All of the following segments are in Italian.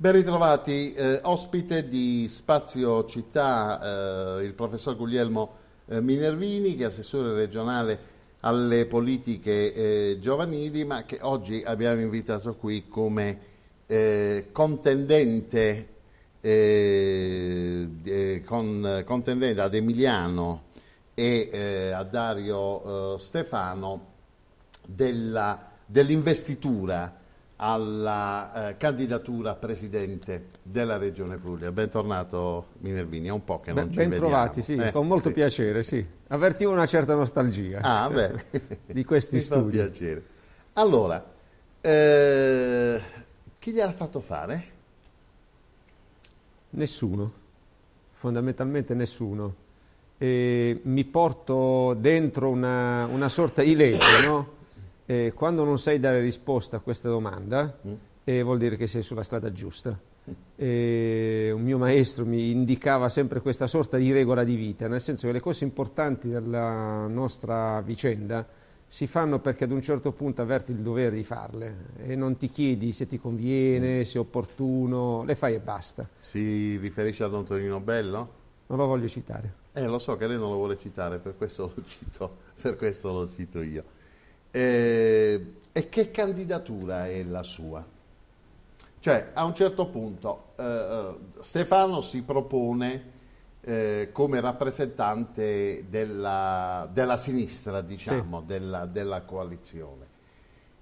Ben ritrovati, eh, ospite di Spazio Città eh, il professor Guglielmo eh, Minervini che è assessore regionale alle politiche eh, giovanili ma che oggi abbiamo invitato qui come eh, contendente, eh, con, contendente, ad Emiliano e a Dario Stefano dell'investitura alla eh, candidatura presidente della Regione Puglia. Bentornato Minervini, è un po' che non ben, ci ben vediamo. Bentrovati, sì, eh, con molto sì. piacere, sì. Avvertivo una certa nostalgia ah, di questi Mi studi. piacere. Allora, eh, chi gliel'ha fatto fare? Nessuno, fondamentalmente nessuno. E mi porto dentro una, una sorta di legge, no? eh, quando non sai dare risposta a questa domanda, mm. eh, vuol dire che sei sulla strada giusta. Mm. un mio maestro mi indicava sempre questa sorta di regola di vita, nel senso che le cose importanti della nostra vicenda si fanno perché ad un certo punto avverti il dovere di farle e non ti chiedi se ti conviene, mm. se è opportuno, le fai e basta. Si riferisce a Don Torino Bello? Non lo voglio citare. Eh, lo so che lei non lo vuole citare, per questo lo cito, questo lo cito io. Eh, e che candidatura è la sua? Cioè, a un certo punto eh, eh, Stefano si propone eh, come rappresentante della, della sinistra, diciamo, sì. della, della, coalizione.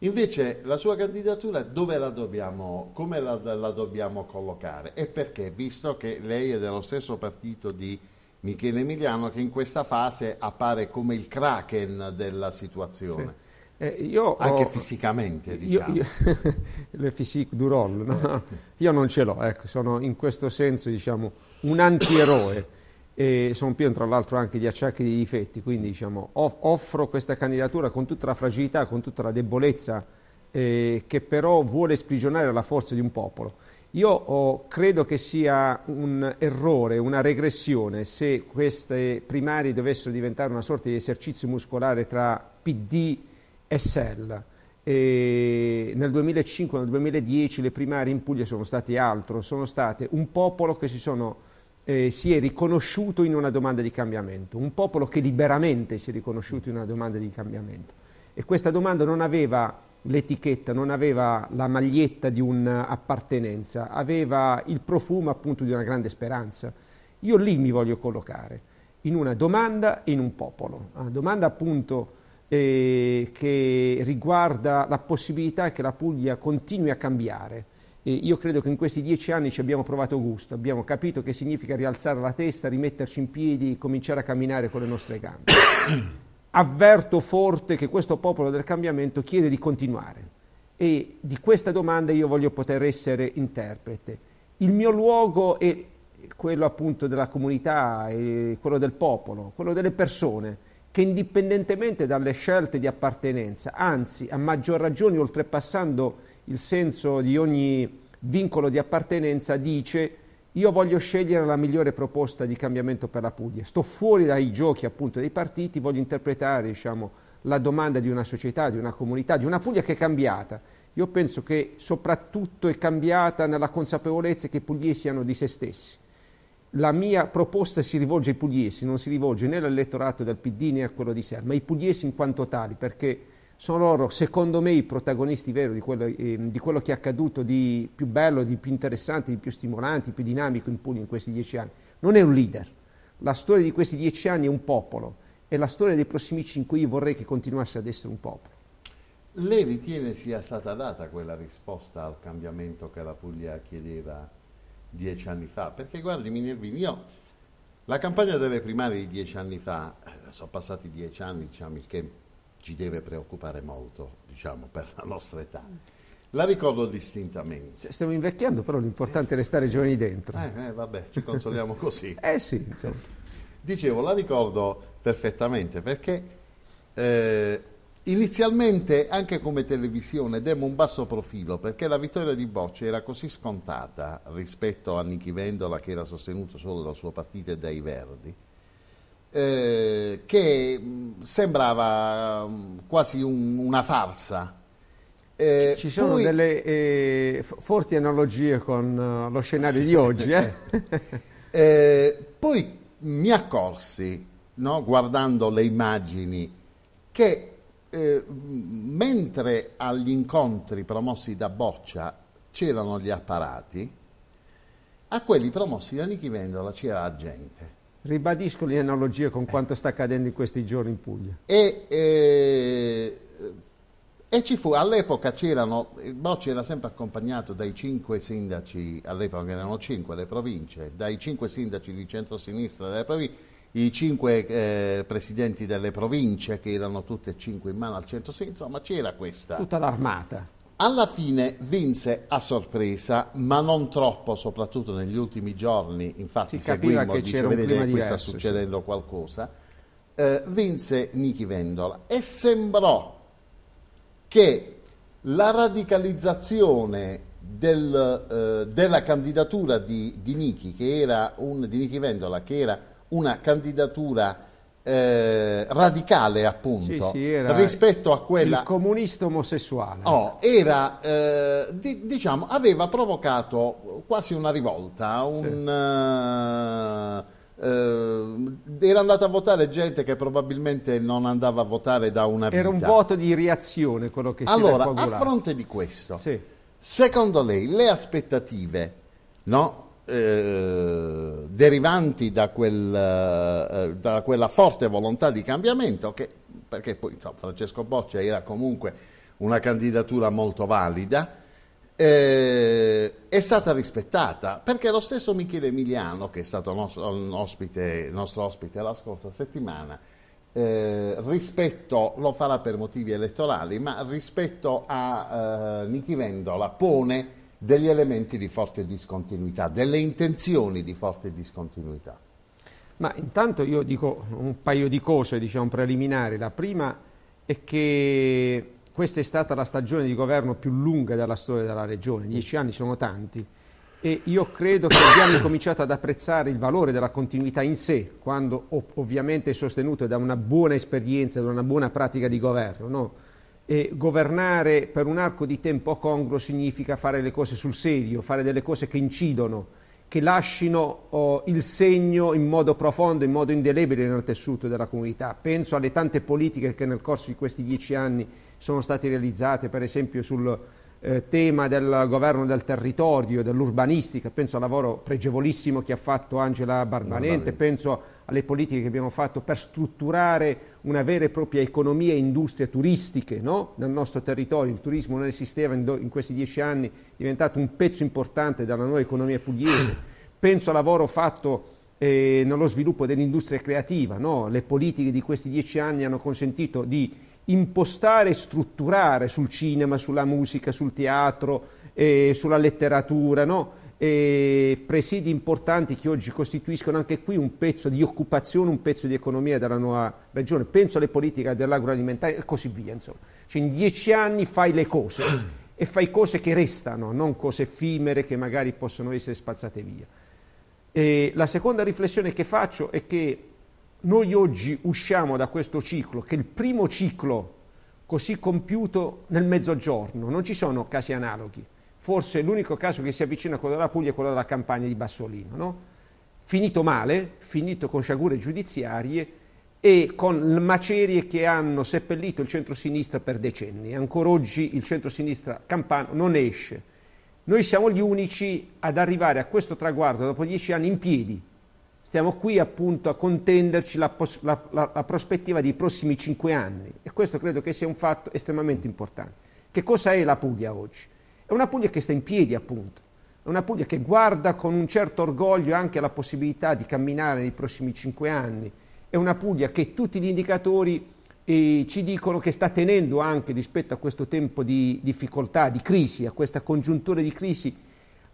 Invece la sua candidatura dove la dobbiamo, come la, la, dobbiamo collocare? E perché? Visto che lei è dello stesso partito di Michele Emiliano che in questa fase appare come il kraken della situazione. Sì eh, Anche ho, fisicamente, diciamo. Io, io, le physique du roll, no? io non ce l'ho, ecco, sono in questo senso diciamo, un antieroe e sono pieno tra l'altro anche di acciacchi e di difetti, quindi diciamo, offro questa candidatura con tutta la fragilità, con tutta la debolezza eh, che però vuole sprigionare la forza di un popolo. Io oh, credo che sia un errore, una regressione se queste primarie dovessero diventare una sorta di esercizio muscolare tra PD e SL. E nel 2005, nel 2010 le primarie in Puglia sono state altro, sono state un popolo che si, sono, eh, si è riconosciuto in una domanda di cambiamento, un popolo che liberamente si è riconosciuto in una domanda di cambiamento. E questa domanda non aveva l'etichetta, non aveva la maglietta di un'appartenenza, aveva il profumo appunto di una grande speranza. Io lì mi voglio collocare, in una domanda e in un popolo. Una domanda appunto eh, che riguarda la possibilità che la Puglia continui a cambiare. E io credo che in questi dieci anni ci abbiamo provato gusto, abbiamo capito che significa rialzare la testa, rimetterci in piedi, cominciare a camminare con le nostre gambe. Avverto forte che questo popolo del cambiamento chiede di continuare e di questa domanda io voglio poter essere interprete. Il mio luogo è quello appunto della comunità, quello del popolo, quello delle persone che indipendentemente dalle scelte di appartenenza, anzi a maggior ragione oltrepassando il senso di ogni vincolo di appartenenza, dice io voglio scegliere la migliore proposta di cambiamento per la Puglia, sto fuori dai giochi appunto dei partiti, voglio interpretare diciamo, la domanda di una società, di una comunità, di una Puglia che è cambiata. Io penso che soprattutto è cambiata nella consapevolezza che i pugliesi siano di se stessi la mia proposta si rivolge ai pugliesi, non si rivolge né all'elettorato del PD né a quello di Serma, ma ai pugliesi in quanto tali, perché sono loro, secondo me, i protagonisti veri di eh, di quello che è accaduto di più bello, di più interessante, di più stimolante, di più dinamico in Puglia in questi dieci anni. Non è un leader. La storia di questi dieci anni è un popolo e la storia dei prossimi cinque io vorrei che continuasse ad essere un popolo. Lei ritiene sia stata data quella risposta al cambiamento che la Puglia chiedeva dieci anni fa, perché guardi Minervini, io la campagna delle primarie di dieci anni fa, eh, sono passati dieci anni, diciamo, il che ci deve preoccupare molto, diciamo, per la nostra età. La ricordo distintamente. Stiamo invecchiando, però l'importante è restare giovani dentro. Eh, eh vabbè, ci consoliamo così. eh sì, insomma. Dicevo, la ricordo perfettamente perché eh, Inizialmente anche come televisione demo un basso profilo perché la vittoria di Bocci era così scontata rispetto a Nichi Vendola che era sostenuto solo dal suo partito e dai Verdi eh, che sembrava quasi un, una farsa. Eh, Ci sono poi... delle eh, forti analogie con eh, lo scenario sì. di oggi. Eh. Eh, poi mi accorsi, no, guardando le immagini, che eh, mentre agli incontri promossi da Boccia c'erano gli apparati, a quelli promossi da Nichi Vendola c'era la gente. Ribadisco le analogie con quanto sta accadendo in questi giorni in Puglia. E, eh, e ci fu, all'epoca c'erano, Bocci era sempre accompagnato dai cinque sindaci, all'epoca erano cinque le province, dai cinque sindaci di centro-sinistra delle province, i cinque eh, presidenti delle province che erano tutte e cinque in mano al centro-sinistra, insomma c'era questa. Tutta l'armata. Alla fine vinse a sorpresa, ma non troppo, soprattutto negli ultimi giorni, infatti si seguimmo, che dice, vedete, qui sta succedendo sì. qualcosa, eh, vinse Nichi Vendola e sembrò che la radicalizzazione del, eh, della candidatura di, di, Nichi, che era un, di Nichi Vendola, che era una candidatura eh, radicale appunto sì, sì, rispetto a quella il comunista omosessuale oh, era eh, di, diciamo aveva provocato quasi una rivolta un, sì. eh, eh era andata a votare gente che probabilmente non andava a votare da una vita era un voto di reazione quello che allora, si allora a fronte di questo secondo lei le aspettative no eh, derivanti da, quel, eh, da, quella forte volontà di cambiamento, che, perché poi insomma, Francesco Boccia era comunque una candidatura molto valida, eh, è stata rispettata, perché lo stesso Michele Emiliano, che è stato nostro ospite, nostro ospite la scorsa settimana, eh, rispetto, lo farà per motivi elettorali, ma rispetto a Nichi Vendola pone degli elementi di forte discontinuità, delle intenzioni di forte discontinuità. Ma intanto io dico un paio di cose, diciamo preliminari. La prima è che questa è stata la stagione di governo più lunga della storia della regione, dieci anni sono tanti e io credo che abbiamo cominciato ad apprezzare il valore della continuità in sé, quando ov- ovviamente è sostenuto da una buona esperienza, da una buona pratica di governo. No? E governare per un arco di tempo congruo significa fare le cose sul serio, fare delle cose che incidono, che lasciano oh, il segno in modo profondo, in modo indelebile nel tessuto della comunità. Penso alle tante politiche che nel corso di questi dieci anni sono state realizzate, per esempio sul, eh, tema del governo del territorio, dell'urbanistica, penso al lavoro pregevolissimo che ha fatto Angela Barbanente, penso alle politiche che abbiamo fatto per strutturare una vera e propria economia e industrie turistiche no? nel nostro territorio. Il turismo non esisteva in, do, in, questi dieci anni, è diventato un pezzo importante della nuova economia pugliese. penso al lavoro fatto eh, nello sviluppo dell'industria creativa, no? le politiche di questi dieci anni hanno consentito di impostare e strutturare sul cinema, sulla musica, sul teatro, eh, sulla letteratura, no? eh, presidi importanti che oggi costituiscono anche qui un pezzo di occupazione, un pezzo di economia della nuova regione. Penso alle politiche dell'agroalimentare e così via. Insomma. Cioè, in dieci anni fai le cose e fai cose che restano, non cose effimere che magari possono essere spazzate via. E la seconda riflessione che faccio è che noi oggi usciamo da questo ciclo, che è il primo ciclo così compiuto nel mezzogiorno, non ci sono casi analoghi. Forse l'unico caso che si avvicina a quello della Puglia è quello della campagna di Bassolino, no? Finito male, finito con sciagure giudiziarie e con macerie che hanno seppellito il centro-sinistra per decenni. Ancora oggi il centro-sinistra campano non esce. Noi siamo gli unici ad arrivare a questo traguardo dopo dieci anni in piedi, siamo qui appunto a contenderci la, la, la, la prospettiva dei prossimi cinque anni e questo credo che sia un fatto estremamente importante. Che cosa è la Puglia oggi? È una Puglia che sta in piedi appunto, è una Puglia che guarda con un certo orgoglio anche alla possibilità di camminare nei prossimi cinque anni, è una Puglia che tutti gli indicatori eh, ci dicono che sta tenendo anche rispetto a questo tempo di difficoltà, di crisi, a questa congiuntura di crisi,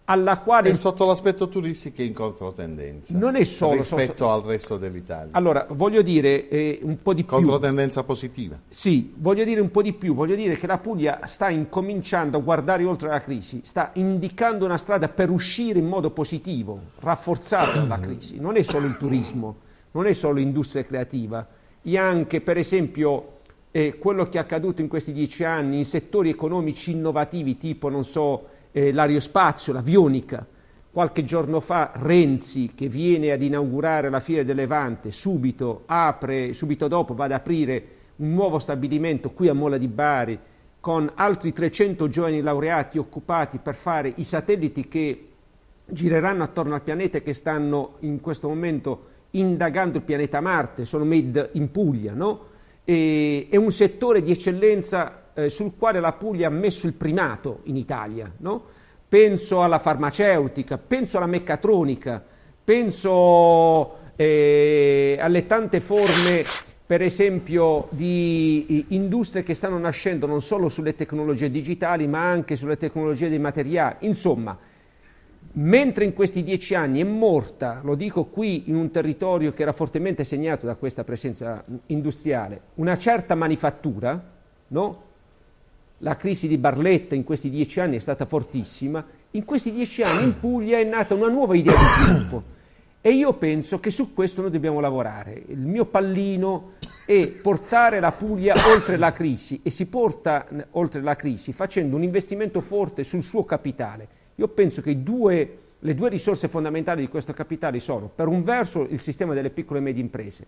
alla quale... E sotto l'aspetto turistico è in controtendenza. Non è solo... Rispetto solo... al resto dell'Italia. Allora, voglio dire eh, un po' di più... Controtendenza positiva. Sì, voglio dire un po' di più. Voglio dire che la Puglia sta incominciando a guardare oltre la crisi, sta indicando una strada per uscire in modo positivo, rafforzata dalla crisi. Non è solo il turismo, non è solo l'industria creativa, E anche, per esempio... Eh, quello che è accaduto in questi dieci anni in settori economici innovativi tipo, non so, eh, l'aerospazio, l'avionica. Qualche giorno fa Renzi, che viene ad inaugurare la Fiera del Levante, subito, apre, subito dopo va ad aprire un nuovo stabilimento qui a Mola di Bari con altri 300 giovani laureati occupati per fare i satelliti che gireranno attorno al pianeta e che stanno in questo momento indagando il pianeta Marte, sono made in Puglia, no? E, è un settore di eccellenza eh, sul quale la Puglia ha messo il primato in Italia. No? Penso alla farmaceutica, penso alla meccatronica, penso eh, alle tante forme per esempio di industrie che stanno nascendo non solo sulle tecnologie digitali ma anche sulle tecnologie dei materiali. Insomma, mentre in questi dieci anni è morta, lo dico qui in un territorio che era fortemente segnato da questa presenza industriale, una certa manifattura, no? la crisi di Barletta in questi dieci anni è stata fortissima, in questi dieci anni in Puglia è nata una nuova idea di sviluppo e io penso che su questo noi dobbiamo lavorare. Il mio pallino è portare la Puglia oltre la crisi e si porta oltre la crisi facendo un investimento forte sul suo capitale. Io penso che due, le due risorse fondamentali di questo capitale sono per un verso il sistema delle piccole e medie imprese.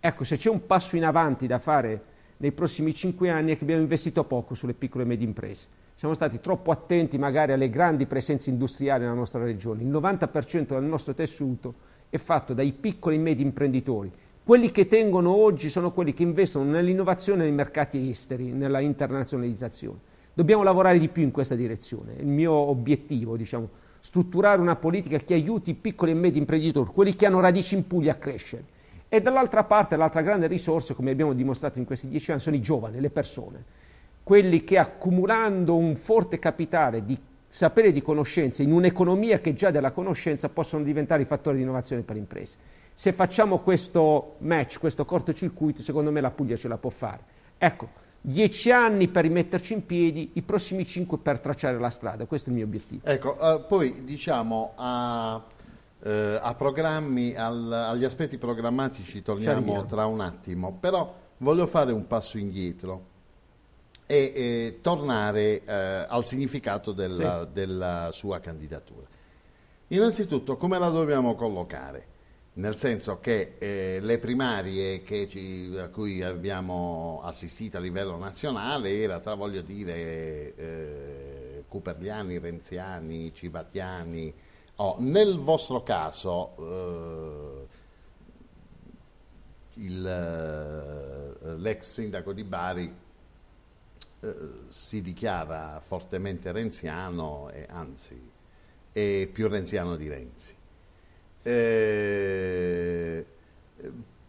Ecco, se c'è un passo in avanti da fare nei prossimi cinque anni è che abbiamo investito poco sulle piccole e medie imprese. Siamo stati troppo attenti magari alle grandi presenze industriali nella nostra regione. Il 90% del nostro tessuto è fatto dai piccoli e medi imprenditori. Quelli che tengono oggi sono quelli che investono nell'innovazione nei mercati esteri, nella internazionalizzazione. Dobbiamo lavorare di più in questa direzione. Il mio obiettivo, diciamo, strutturare una politica che aiuti i piccoli e medi imprenditori, quelli che hanno radici in Puglia a crescere e dall'altra parte, l'altra grande risorsa, come abbiamo dimostrato in questi dieci anni, sono i giovani, le persone, quelli che accumulando un forte capitale di sapere e di conoscenza in un'economia che già della conoscenza possono diventare fattori di innovazione per le imprese. Se facciamo questo match, questo cortocircuito, secondo me la Puglia ce la può fare. Ecco, dieci anni per rimetterci in piedi, i prossimi cinque per tracciare la strada, questo è il mio obiettivo. Ecco, uh, poi diciamo... Uh eh, a programmi, al, agli aspetti programmatici torniamo tra un attimo, però voglio fare un passo indietro e eh, tornare eh, al significato della, sì. della sua candidatura. Innanzitutto, come la dobbiamo collocare? nel senso che eh, le primarie che ci, a cui abbiamo assistito a livello nazionale era tra voglio dire eh, Cuperliani, Renziani, Civatiani, Oh, nel vostro caso eh, il, eh, l'ex sindaco di Bari eh, si dichiara fortemente renziano e anzi è più renziano di Renzi. Eh,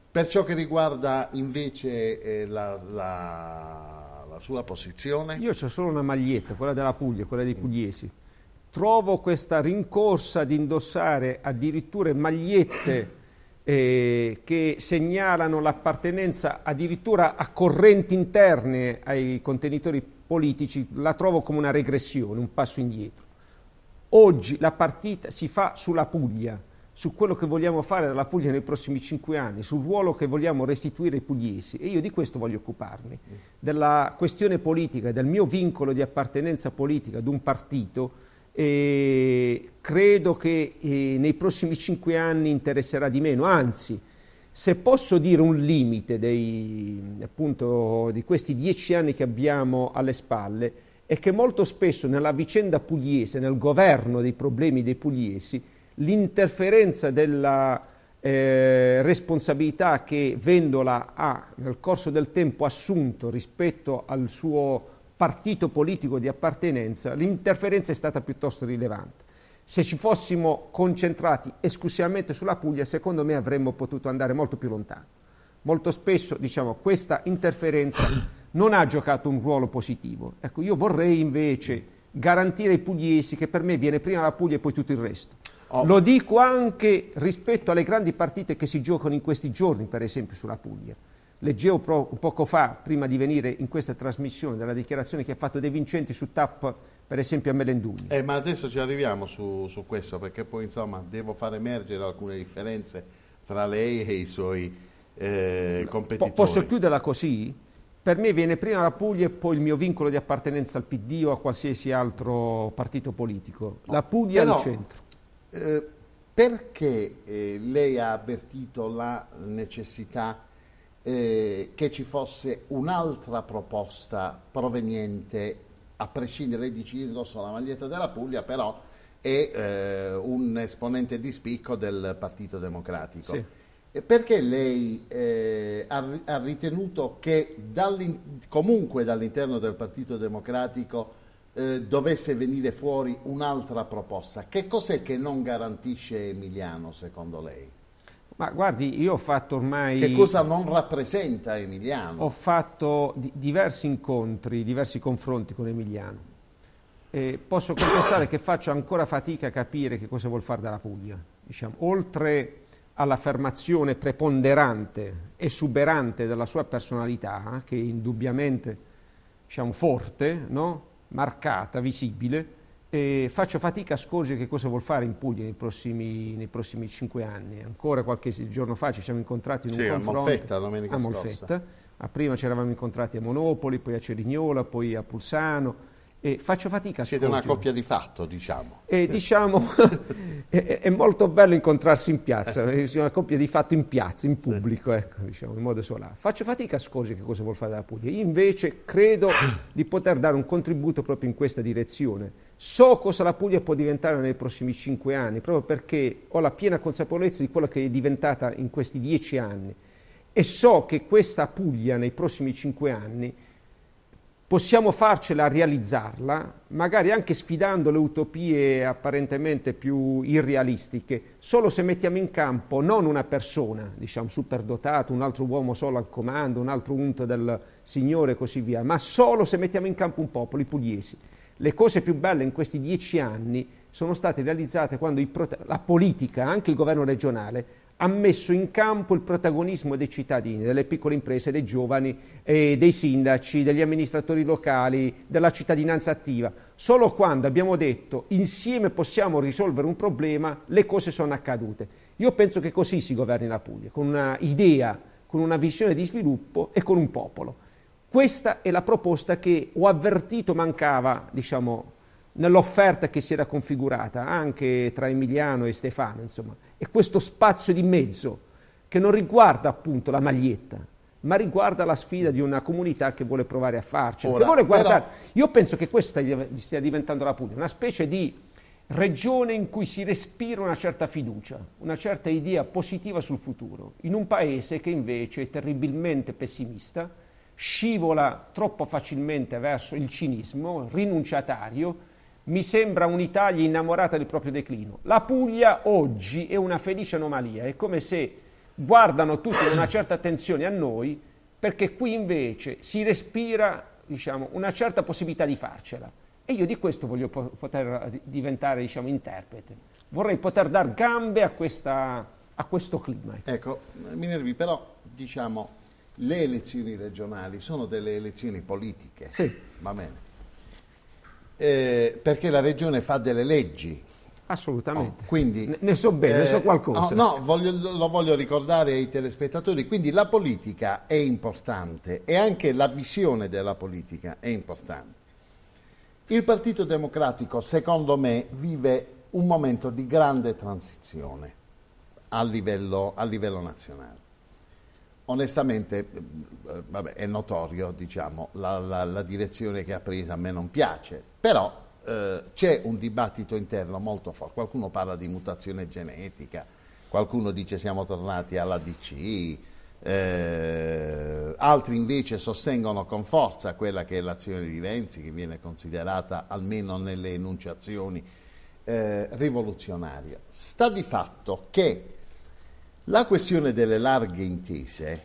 per ciò che riguarda invece eh, la, la, la sua posizione... Io ho solo una maglietta, quella della Puglia, quella dei pugliesi trovo questa rincorsa di indossare addirittura magliette eh, che segnalano l'appartenenza addirittura a correnti interne ai contenitori politici, la trovo come una regressione, un passo indietro. Oggi la partita si fa sulla Puglia, su quello che vogliamo fare dalla Puglia nei prossimi cinque anni, sul ruolo che vogliamo restituire ai pugliesi e io di questo voglio occuparmi, della questione politica, del mio vincolo di appartenenza politica ad un partito eh, credo che eh, nei prossimi cinque anni interesserà di meno, anzi se posso dire un limite dei, appunto, di questi dieci anni che abbiamo alle spalle è che molto spesso nella vicenda pugliese, nel governo dei problemi dei pugliesi, l'interferenza della eh, responsabilità che Vendola ha nel corso del tempo assunto rispetto al suo partito politico di appartenenza, l'interferenza è stata piuttosto rilevante. Se ci fossimo concentrati esclusivamente sulla Puglia, secondo me avremmo potuto andare molto più lontano. Molto spesso, diciamo, questa interferenza non ha giocato un ruolo positivo. Ecco, io vorrei invece garantire ai pugliesi che per me viene prima la Puglia e poi tutto il resto. Oh. Lo dico anche rispetto alle grandi partite che si giocano in questi giorni, per esempio, sulla Puglia. Leggevo poco fa, prima di venire in questa trasmissione, della dichiarazione che ha fatto De Vincenti su TAP, per esempio a Melendugno. Eh, ma adesso ci arriviamo su, su questo, perché poi insomma, devo far emergere alcune differenze tra lei e i suoi eh, competitori. Po posso chiuderla così? Per me viene prima la Puglia e poi il mio vincolo di appartenenza al PD o a qualsiasi altro partito politico. La Puglia no, è il centro. Eh, perché eh, lei ha avvertito la necessità eh, che ci fosse un'altra proposta proveniente, a prescindere di Ciro, sulla maglietta della Puglia, però è eh, un esponente di spicco del Partito Democratico. Sì. Perché lei eh, ha, ha, ritenuto che dall'in- comunque dall'interno del Partito Democratico eh, dovesse venire fuori un'altra proposta? Che cos'è che non garantisce Emiliano secondo lei? Ma guardi, io ho fatto ormai... Che cosa non rappresenta Emiliano? Ho fatto di diversi incontri, diversi confronti con Emiliano. E posso confessare che faccio ancora fatica a capire che cosa vuol fare dalla Puglia. Diciamo, oltre all'affermazione preponderante, esuberante della sua personalità, che è indubbiamente diciamo, forte, no? marcata, visibile, e faccio fatica a scorgere che cosa vuol fare in Puglia nei prossimi, nei prossimi cinque anni. Ancora qualche giorno fa ci siamo incontrati in un sì, confronto a Molfetta, domenica a Molfetta. A ah, prima ci eravamo incontrati a Monopoli, poi a Cerignola, poi a Pulsano. E faccio fatica a Siete scorgere. una coppia di fatto, diciamo. E diciamo, è, è, molto bello incontrarsi in piazza, è eh. una coppia di fatto in piazza, in pubblico, sì. ecco, diciamo, in modo solare. Faccio fatica a scorgere che cosa vuol fare la Puglia. Io invece credo di poter dare un contributo proprio in questa direzione So cosa la Puglia può diventare nei prossimi cinque anni, proprio perché ho la piena consapevolezza di quello che è diventata in questi dieci anni e so che questa Puglia nei prossimi cinque anni possiamo farcela realizzarla, magari anche sfidando le utopie apparentemente più irrealistiche, solo se mettiamo in campo non una persona, diciamo superdotata, un altro uomo solo al comando, un altro unto del Signore e così via, ma solo se mettiamo in campo un popolo, i pugliesi. Le cose più belle in questi dieci anni sono state realizzate quando la politica, anche il governo regionale, ha messo in campo il protagonismo dei cittadini, delle piccole imprese, dei giovani, eh, dei sindaci, degli amministratori locali, della cittadinanza attiva. Solo quando abbiamo detto insieme possiamo risolvere un problema, le cose sono accadute. Io penso che così si governi la Puglia, con una idea, con una visione di sviluppo e con un popolo. Questa è la proposta che ho avvertito mancava, diciamo, nell'offerta che si era configurata anche tra Emiliano e Stefano, insomma, è questo spazio di mezzo che non riguarda appunto la maglietta, ma riguarda la sfida di una comunità che vuole provare a farcela, che vuole guardare. Però... Io penso che questa stia diventando la Puglia, una specie di regione in cui si respira una certa fiducia, una certa idea positiva sul futuro, in un paese che invece è terribilmente pessimista scivola troppo facilmente verso il cinismo, rinunciatario, mi sembra un'Italia innamorata del proprio declino. La Puglia oggi è una felice anomalia, è come se guardano tutti con una certa attenzione a noi, perché qui invece si respira diciamo, una certa possibilità di farcela. E io di questo voglio poter eh, diventare diciamo, interprete. Vorrei poter dar gambe a, questa, a questo clima. Ecco, ecco Minervi, però diciamo le elezioni regionali sono delle elezioni politiche. Sì. Va bene. Eh, perché la regione fa delle leggi. Assolutamente. Oh, quindi, ne, ne, so bene, eh, ne so eh, qualcosa. No, no voglio, lo voglio ricordare ai telespettatori. Quindi la politica è importante e anche la visione della politica è importante. Il Partito Democratico, secondo me, vive un momento di grande transizione a livello, a livello nazionale onestamente, eh, vabbè, è notorio, diciamo, la, la, la, direzione che ha preso, a me non piace, però eh, c'è un dibattito interno molto forte, qualcuno parla di mutazione genetica, qualcuno dice siamo tornati alla DC, eh, altri invece sostengono con forza quella che è l'azione di Renzi, che viene considerata, almeno nelle enunciazioni, eh, rivoluzionaria. Sta di fatto che la questione delle larghe intese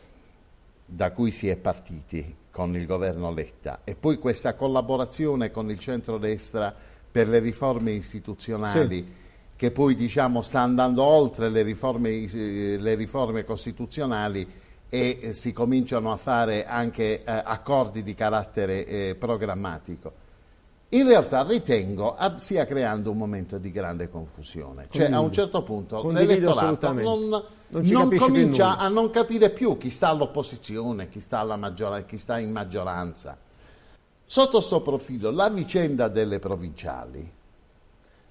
da cui si è partiti con il governo Letta e poi questa collaborazione con il centrodestra per le riforme istituzionali sì. che poi diciamo, sta andando oltre le riforme, eh, le riforme costituzionali e eh, si cominciano a fare anche eh, accordi di carattere eh, programmatico in realtà ritengo stia creando un momento di grande confusione. Condivido. Cioè a un certo punto l'elettorato non, non, non comincia a non capire più chi sta all'opposizione, chi, chi sta in maggioranza. Sotto questo profilo la vicenda delle provinciali,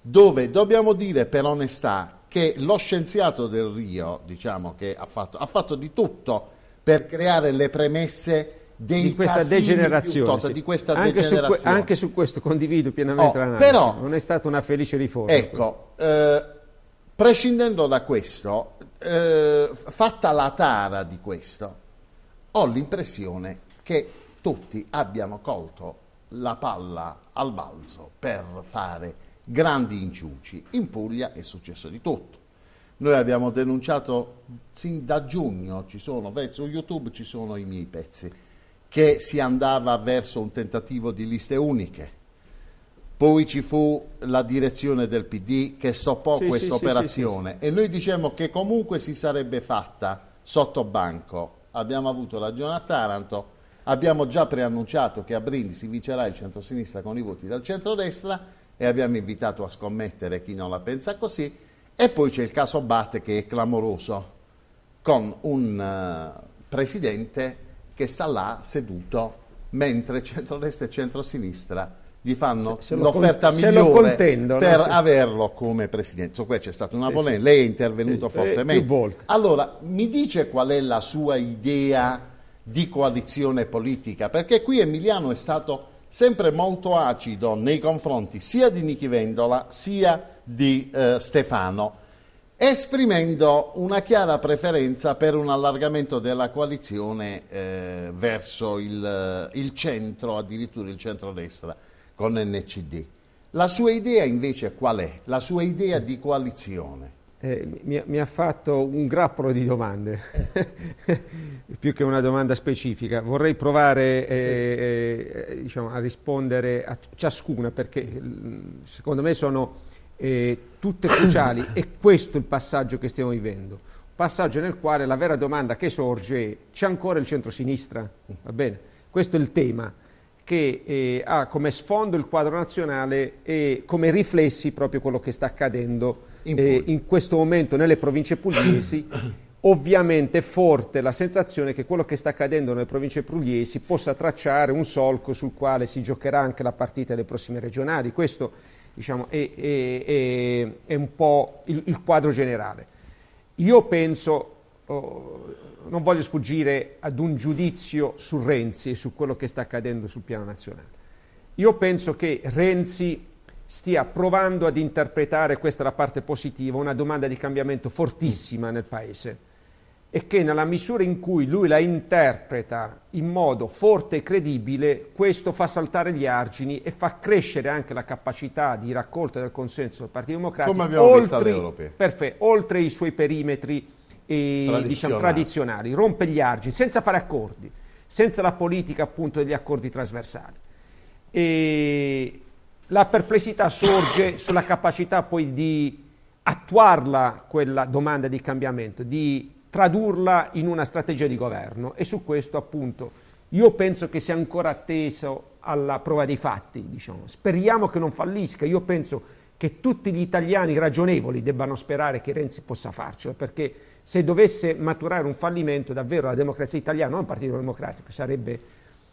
dove dobbiamo dire per onestà che lo scienziato del Rio, diciamo che ha fatto, ha fatto di tutto per creare le premesse di questa degenerazione. Più, tota, sì. questa anche, degenerazione. Su, anche, Su questo condivido pienamente oh, l'analisi. Però, non è stata una felice riforma. Ecco, eh, prescindendo da questo, eh, fatta la tara di questo, ho l'impressione che tutti abbiano colto la palla al balzo per fare grandi inciuci. In Puglia è successo di tutto. Noi abbiamo denunciato sin da giugno, ci sono, su YouTube ci sono i miei pezzi che si andava verso un tentativo di liste uniche. Poi ci fu la direzione del PD che stoppò sì, questa sì, operazione sì, e noi diciamo che comunque si sarebbe fatta sotto banco. Abbiamo avuto ragione a Taranto, abbiamo già preannunciato che a Brindisi vincerà il centrosinistra con i voti dal centro-destra e abbiamo invitato a scommettere chi non la pensa così. E poi c'è il caso Batte che è clamoroso, con un uh, presidente che sta là seduto mentre centrodestra e centrosinistra gli fanno se, se l'offerta con, migliore per sì. averlo come presidente. So, qui c'è stata una sì, polemica, sì. lei è intervenuto eh, fortemente. Allora, mi dice qual è la sua idea di coalizione politica? Perché qui Emiliano è stato sempre molto acido nei confronti sia di Nichi Vendola sia di eh, Stefano esprimendo una chiara preferenza per un allargamento della coalizione eh, verso il, il centro, addirittura il centro-destra con NCD. La sua idea invece qual è? La sua idea di coalizione? Eh, mi, mi, ha fatto un grappolo di domande, più che una domanda specifica. Vorrei provare eh, eh, eh diciamo, a rispondere a ciascuna perché mm, secondo me sono eh, tutte cruciali e questo è il passaggio che stiamo vivendo. Passaggio nel quale la vera domanda che sorge è c'è ancora il centrosinistra? Mm, va bene? Questo è il tema che eh, ha come sfondo il quadro nazionale e come riflessi proprio quello che sta accadendo in, eh, in questo momento nelle province pugliesi. Ovviamente è forte la sensazione che quello che sta accadendo nelle province pugliesi possa tracciare un solco sul quale si giocherà anche la partita delle prossime regionali. Questo diciamo, è, è, è, un po' il, il, quadro generale. Io penso, oh, non voglio sfuggire ad un giudizio su Renzi e su quello che sta accadendo sul piano nazionale. Io penso che Renzi stia provando ad interpretare, questa è la parte positiva, una domanda di cambiamento fortissima nel Paese e che nella misura in cui lui la interpreta in modo forte e credibile, questo fa saltare gli argini e fa crescere anche la capacità di raccolta del consenso del Partito Democratico Come abbiamo oltre, perfetto, oltre i suoi perimetri eh, diciamo, tradizionali. Diciamo, tradizionali, rompe gli argini senza fare accordi, senza la politica appunto degli accordi trasversali. E la perplessità sorge sulla capacità poi di attuarla quella domanda di cambiamento, di tradurla in una strategia di governo e su questo appunto io penso che sia ancora atteso alla prova dei fatti, diciamo. speriamo che non fallisca, io penso che tutti gli italiani ragionevoli debbano sperare che Renzi possa farcela, perché se dovesse maturare un fallimento davvero la democrazia italiana, non il Partito Democratico, sarebbe,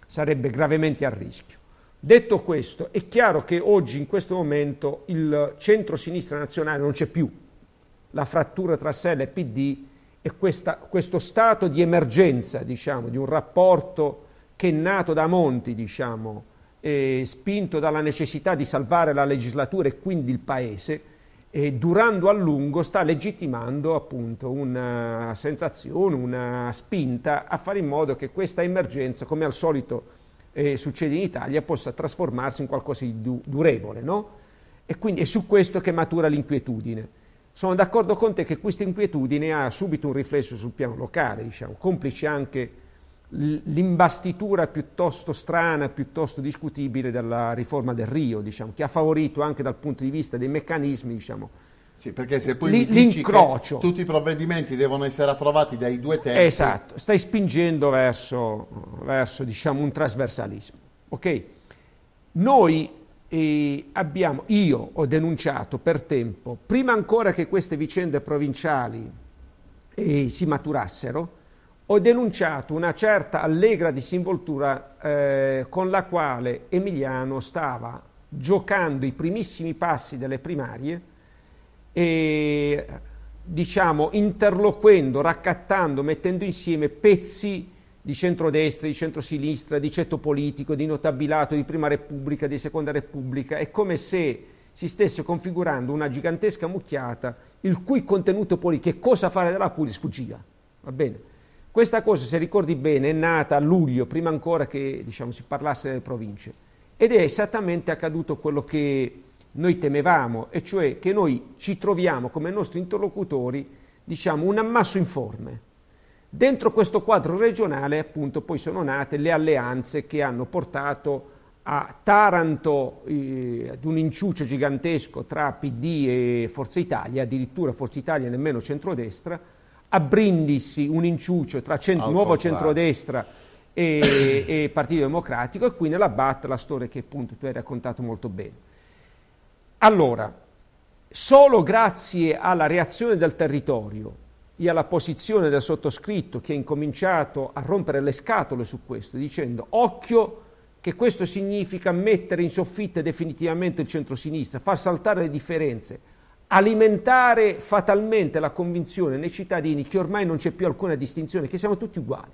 sarebbe gravemente a rischio. Detto questo, è chiaro che oggi in questo momento il centro-sinistra nazionale non c'è più, la frattura tra SEL e PD e questa, questo stato di emergenza, diciamo, di un rapporto che è nato da Monti, diciamo, spinto dalla necessità di salvare la legislatura e quindi il Paese, e durando a lungo sta legittimando appunto una sensazione, una spinta a fare in modo che questa emergenza, come al solito eh, succede in Italia, possa trasformarsi in qualcosa di du- durevole. No? E quindi è su questo che matura l'inquietudine. Sono d'accordo con te che questa inquietudine ha subito un riflesso sul piano locale, diciamo, complice anche l'imbastitura piuttosto strana, piuttosto discutibile della riforma del Rio, diciamo, che ha favorito anche dal punto di vista dei meccanismi, diciamo, sì, perché se poi l'incrocio. tutti i provvedimenti devono essere approvati dai due terzi. Esatto, stai spingendo verso, verso diciamo, un trasversalismo. Okay? Noi abbiamo, io ho denunciato per tempo, prima ancora che queste vicende provinciali eh, si maturassero, ho denunciato una certa allegra disinvoltura eh, con la quale Emiliano stava giocando i primissimi passi delle primarie e diciamo interloquendo, raccattando, mettendo insieme pezzi di centrodestra, di centrosinistra, di ceto politico, di notabilato, di prima repubblica, di seconda repubblica, è come se si stesse configurando una gigantesca mucchiata il cui contenuto politico e cosa fare della Pulis sfuggiva. Va bene? Questa cosa, se ricordi bene, è nata a luglio, prima ancora che diciamo, si parlasse delle province, ed è esattamente accaduto quello che noi temevamo, e cioè che noi ci troviamo come nostri interlocutori diciamo, un ammasso informe Dentro questo quadro regionale appunto poi sono nate le alleanze che hanno portato a Taranto eh, ad un inciucio gigantesco tra PD e Forza Italia, addirittura Forza Italia nemmeno centrodestra, a Brindisi un inciucio tra cent- nuovo centrodestra e, e, Partito Democratico e qui nella BAT la storia che appunto tu hai raccontato molto bene. Allora, solo grazie alla reazione del territorio e alla posizione del sottoscritto che ha incominciato a rompere le scatole su questo, dicendo occhio che questo significa mettere in soffitta definitivamente il centrosinistra, far saltare le differenze, alimentare fatalmente la convinzione nei cittadini che ormai non c'è più alcuna distinzione, che siamo tutti uguali.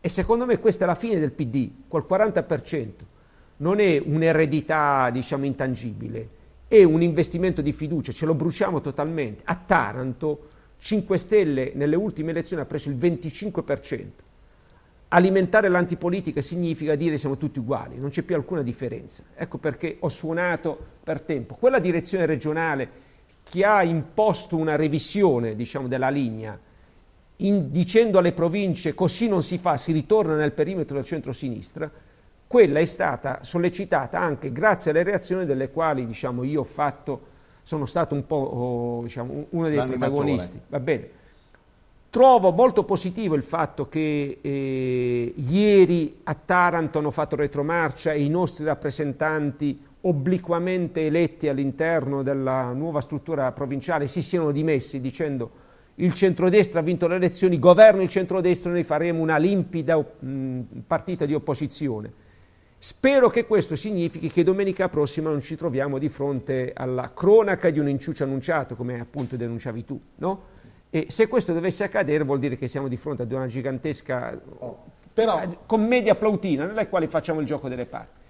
E secondo me questa è la fine del PD, col 40%. Non è un'eredità, diciamo, intangibile, è un investimento di fiducia, ce lo bruciamo totalmente. A Taranto 5 Stelle nelle ultime elezioni ha preso il 25%. Alimentare l'antipolitica significa dire siamo tutti uguali, non c'è più alcuna differenza. Ecco perché ho suonato per tempo. Quella direzione regionale che ha imposto una revisione diciamo, della linea in, dicendo alle province così non si fa, si ritorna nel perimetro del centro-sinistra, quella è stata sollecitata anche grazie alle reazioni delle quali diciamo, io ho fatto sono stato un po' oh, diciamo, uno dei protagonisti. Va bene. Trovo molto positivo il fatto che eh, ieri a Taranto hanno fatto retromarcia e i nostri rappresentanti obliquamente eletti all'interno della nuova struttura provinciale si siano dimessi dicendo il centrodestra ha vinto le elezioni, governo il centrodestra, noi faremo una limpida mh, mm, partita di opposizione. Spero che questo significhi che domenica prossima non ci troviamo di fronte alla cronaca di un inciuccio annunciato, come appunto denunciavi tu, no? E se questo dovesse accadere vuol dire che siamo di fronte ad una gigantesca oh, però... Eh, commedia plautina nella quale facciamo il gioco delle parti.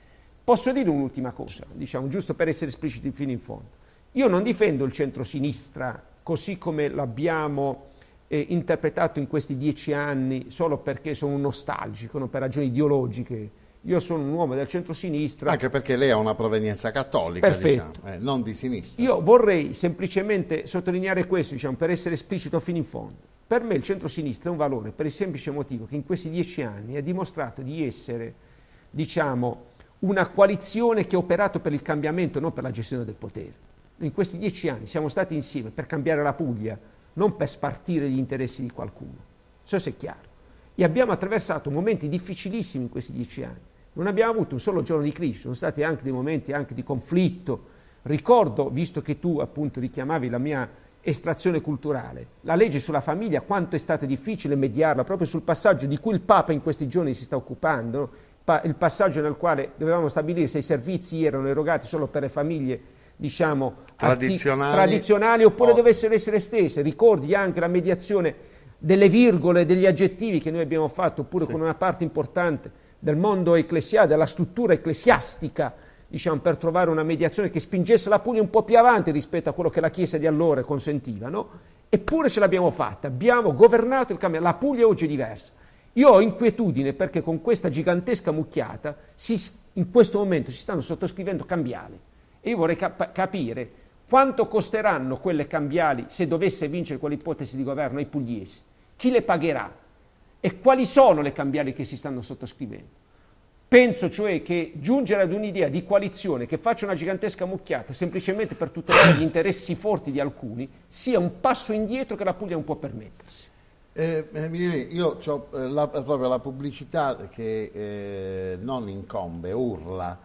Posso dire un'ultima cosa, diciamo, giusto per essere espliciti fino in fondo. Io non difendo il centro-sinistra così come l'abbiamo eh, interpretato in questi dieci anni solo perché sono un nostalgico, no? per ragioni ideologiche, io sono un uomo del centrosinistra. Anche perché lei ha una provenienza cattolica, diciamo, eh, non di sinistra. Io vorrei semplicemente sottolineare questo, diciamo, per essere esplicito fino in fondo. Per me il centrosinistra è un valore per il semplice motivo che in questi dieci anni ha dimostrato di essere, diciamo, una coalizione che ha operato per il cambiamento, non per la gestione del potere. In questi dieci anni siamo stati insieme per cambiare la Puglia, non per spartire gli interessi di qualcuno. Non so se è chiaro. E abbiamo attraversato momenti difficilissimi in questi dieci anni non abbiamo avuto un solo giorno di crisi, sono stati anche dei momenti anche di conflitto. Ricordo, visto che tu appunto richiamavi la mia estrazione culturale, la legge sulla famiglia, quanto è stato difficile mediarla, proprio sul passaggio di cui il Papa in questi giorni si sta occupando, pa- il passaggio nel quale dovevamo stabilire se i servizi erano erogati solo per le famiglie diciamo tradizionali, arti- tradizionali oppure oh. dovessero essere stesse. Ricordi anche la mediazione delle virgole, degli aggettivi che noi abbiamo fatto, oppure sì. con una parte importante del mondo ecclesiale, della struttura ecclesiastica, diciamo, per trovare una mediazione che spingesse la Puglia un po' più avanti rispetto a quello che la Chiesa di allora consentiva, no? Eppure ce l'abbiamo fatta, abbiamo governato il cambiamento, la Puglia oggi è diversa. Io ho inquietudine perché con questa gigantesca mucchiata si, in questo momento si stanno sottoscrivendo cambiali e io vorrei cap- capire quanto costeranno quelle cambiali se dovesse vincere quell'ipotesi di governo ai pugliesi, chi le pagherà? e quali sono le cambiali che si stanno sottoscrivendo. Penso cioè che giungere ad un'idea di coalizione che faccia una gigantesca mucchiata semplicemente per tutelare gli interessi forti di alcuni sia un passo indietro che la Puglia non può permettersi. Eh, eh, io ho eh, proprio la pubblicità che eh, non incombe, urla,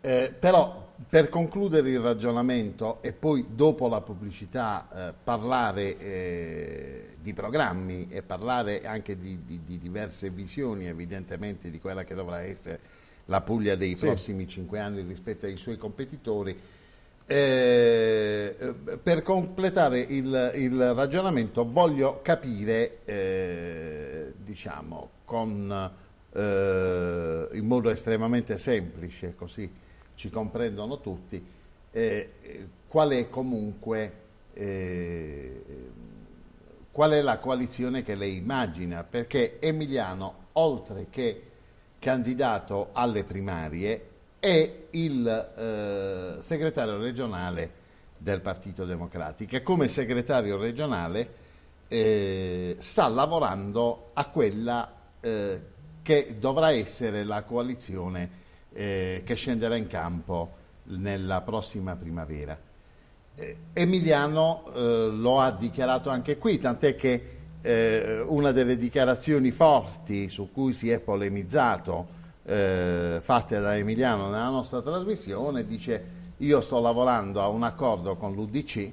eh, però per concludere il ragionamento e poi dopo la pubblicità eh, parlare eh, di programmi e parlare anche di, di, di, diverse visioni evidentemente di quella che dovrà essere la Puglia dei sì. prossimi cinque anni rispetto ai suoi competitori, eh, per completare il, il, ragionamento voglio capire, eh, diciamo, con, eh, in modo estremamente semplice così, ci comprendono tutti, eh, qual è comunque eh, qual è la coalizione che lei immagina, perché Emiliano, oltre che candidato alle primarie, è il eh, segretario regionale del Partito Democratico e come segretario regionale eh, sta lavorando a quella eh, che dovrà essere la coalizione eh, che scenderà in campo nella prossima primavera. Eh, Emiliano eh, lo ha dichiarato anche qui, tant'è che eh, una delle dichiarazioni forti su cui si è polemizzato eh, fatte da Emiliano nella nostra trasmissione dice io sto lavorando a un accordo con l'Udc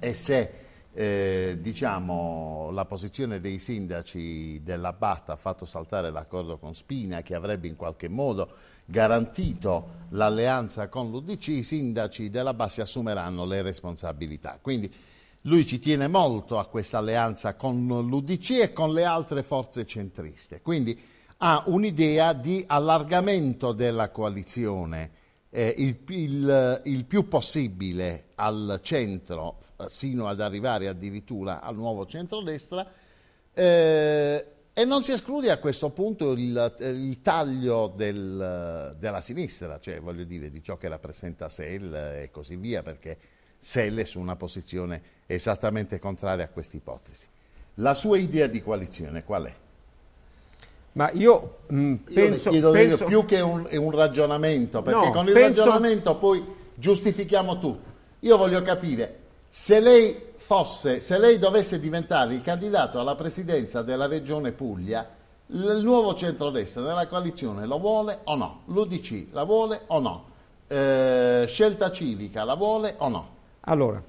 e se eh, diciamo, la posizione dei sindaci della dell'Abbatta ha fatto saltare l'accordo con Spina che avrebbe in qualche modo garantito l'alleanza con l'Udc, i sindaci della dell'Abbatta si assumeranno le responsabilità. Quindi lui ci tiene molto a questa alleanza con l'Udc e con le altre forze centriste. Quindi ha un'idea di allargamento della coalizione eh, il, il, il, più possibile al centro, eh, sino ad arrivare addirittura al nuovo centrodestra, eh, e non si esclude a questo punto il, il taglio del, della sinistra, cioè voglio dire di ciò che rappresenta Sell e così via, perché Sell è su una posizione esattamente contraria a questa ipotesi. La sua idea di coalizione qual è? Ma io, mh, mm, penso, io penso... più che un, un ragionamento, perché no, con il penso... ragionamento poi giustifichiamo tutto. Io voglio capire, se lei fosse, se lei dovesse diventare il candidato alla presidenza della regione Puglia, il nuovo centrodestra della coalizione lo vuole o no? L'UDC la vuole o no? Eh, scelta civica la vuole o no? Allora,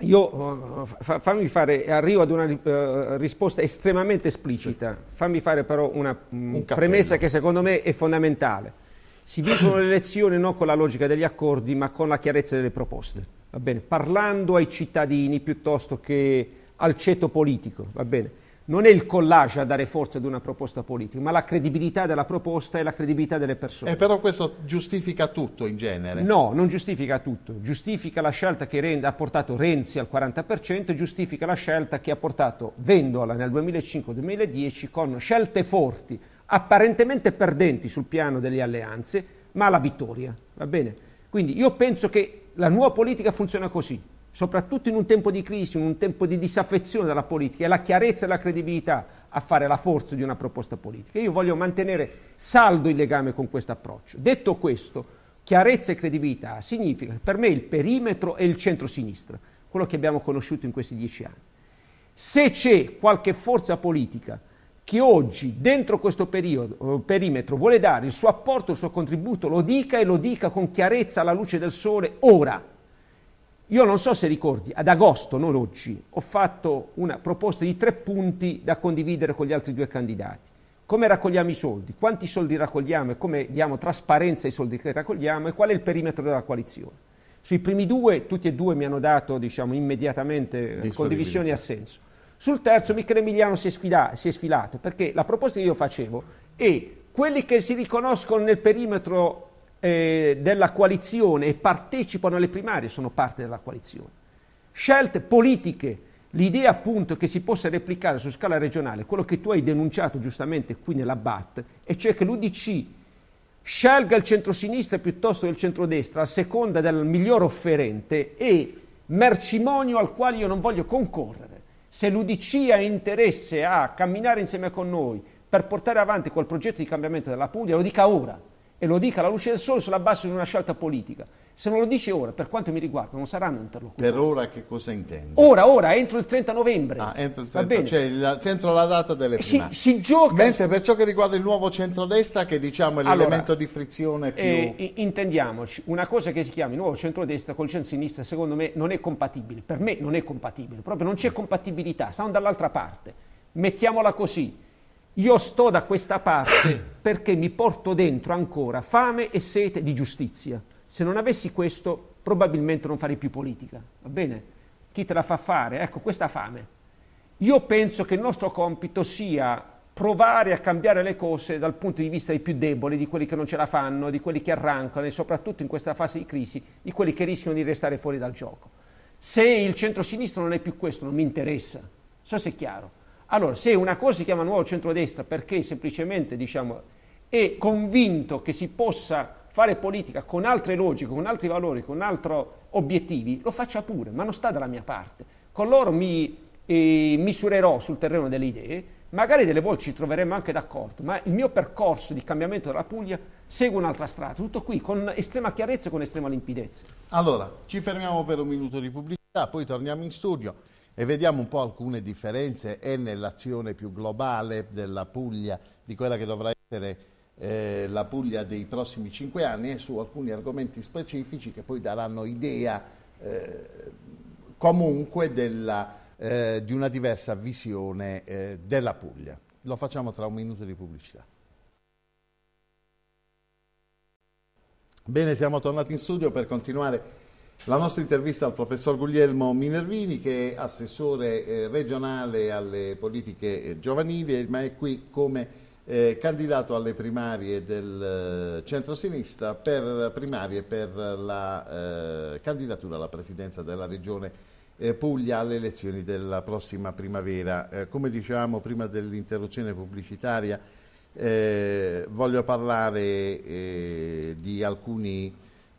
io eh, fammi fare, arrivo ad una eh, risposta estremamente esplicita, fammi fare però una Un mm, premessa che secondo me è fondamentale. Si vincono le elezioni non con la logica degli accordi ma con la chiarezza delle proposte, va bene? parlando ai cittadini piuttosto che al ceto politico, Va bene? non è il collage a dare forza ad una proposta politica, ma la credibilità della proposta e la credibilità delle persone. E eh, però questo giustifica tutto in genere? No, non giustifica tutto. Giustifica la scelta che Renzi, ha portato Renzi al 40%, giustifica la scelta che ha portato Vendola nel 2005-2010 con scelte forti, apparentemente perdenti sul piano delle alleanze, ma la vittoria. Va bene? Quindi io penso che la nuova politica funziona così soprattutto in un tempo di crisi, in un tempo di disaffezione dalla politica, è la chiarezza e la credibilità a fare la forza di una proposta politica. Io voglio mantenere saldo il legame con questo approccio. Detto questo, chiarezza e credibilità significa per me il perimetro e il centro-sinistra, quello che abbiamo conosciuto in questi dieci anni. Se c'è qualche forza politica che oggi dentro questo periodo, eh, perimetro vuole dare il suo apporto, il suo contributo, lo dica e lo dica con chiarezza alla luce del sole ora io non so se ricordi, ad agosto, non oggi, ho fatto una proposta di tre punti da condividere con gli altri due candidati. Come raccogliamo i soldi, quanti soldi raccogliamo e come diamo trasparenza ai soldi che raccogliamo e qual è il perimetro della coalizione. Sui primi due, tutti e due mi hanno dato diciamo, immediatamente condivisioni e assenso. Sul terzo Michele Emiliano si è, sfida, si è sfilato perché la proposta che io facevo è quelli che si riconoscono nel perimetro eh, della coalizione e partecipano alle primarie sono parte della coalizione. Scelte politiche, l'idea appunto che si possa replicare su scala regionale, quello che tu hai denunciato giustamente qui nella BAT, e cioè che l'UDC scelga il centrosinistra piuttosto che il centrodestra a seconda del miglior offerente e mercimonio al quale io non voglio concorrere. Se l'UDC ha interesse a camminare insieme con noi per portare avanti quel progetto di cambiamento della Puglia, lo dica ora e lo dica la luce del sole sulla base di una scelta politica. Se non lo dice ora, per quanto mi riguarda, non saranno interlocutori. Per ora che cosa intende? Ora, ora, entro il 30 novembre. Ah, entro il 30, cioè la, entro la data delle eh, primarie. Si, si, gioca... Mentre per ciò che riguarda il nuovo centrodestra, che diciamo è l'elemento allora, di frizione più... Eh, intendiamoci, una cosa che si chiama il nuovo centrodestra col centro-sinistra, secondo me, non è compatibile. Per me non è compatibile, proprio non c'è compatibilità, stanno dall'altra parte. Mettiamola così io sto da questa parte perché mi porto dentro ancora fame e sete di giustizia. Se non avessi questo, probabilmente non farei più politica. Va bene? Chi te la fa fare? Ecco, questa fame. Io penso che il nostro compito sia provare a cambiare le cose dal punto di vista dei più deboli, di quelli che non ce la fanno, di quelli che arrancano e soprattutto in questa fase di crisi, di quelli che rischiano di restare fuori dal gioco. Se il centro centrosinistra non è più questo, non mi interessa. So se è chiaro. Allora, se una cosa si chiama nuovo centrodestra perché semplicemente diciamo, è convinto che si possa fare politica con altre logiche, con altri valori, con altri obiettivi, lo faccia pure, ma non sta dalla mia parte. Con loro mi eh, misurerò sul terreno delle idee, magari delle volte ci troveremo anche d'accordo, ma il mio percorso di cambiamento della Puglia segue un'altra strada, tutto qui con estrema chiarezza e con estrema limpidezza. Allora, ci fermiamo per un minuto di pubblicità, poi torniamo in studio. E vediamo un po' alcune differenze e nell'azione più globale della Puglia, di quella che dovrà essere eh, la Puglia dei prossimi cinque anni e su alcuni argomenti specifici che poi daranno idea eh, comunque della, eh, di una diversa visione eh, della Puglia. Lo facciamo tra un minuto di pubblicità. Bene, siamo tornati in studio per continuare la nostra intervista al professor Guglielmo Minervini che è assessore eh, regionale alle politiche eh, giovanili ma è qui come eh, candidato alle primarie del centro-sinistra per primarie per la candidatura alla presidenza della regione Puglia alle elezioni della prossima primavera. come dicevamo prima dell'interruzione pubblicitaria voglio parlare di alcuni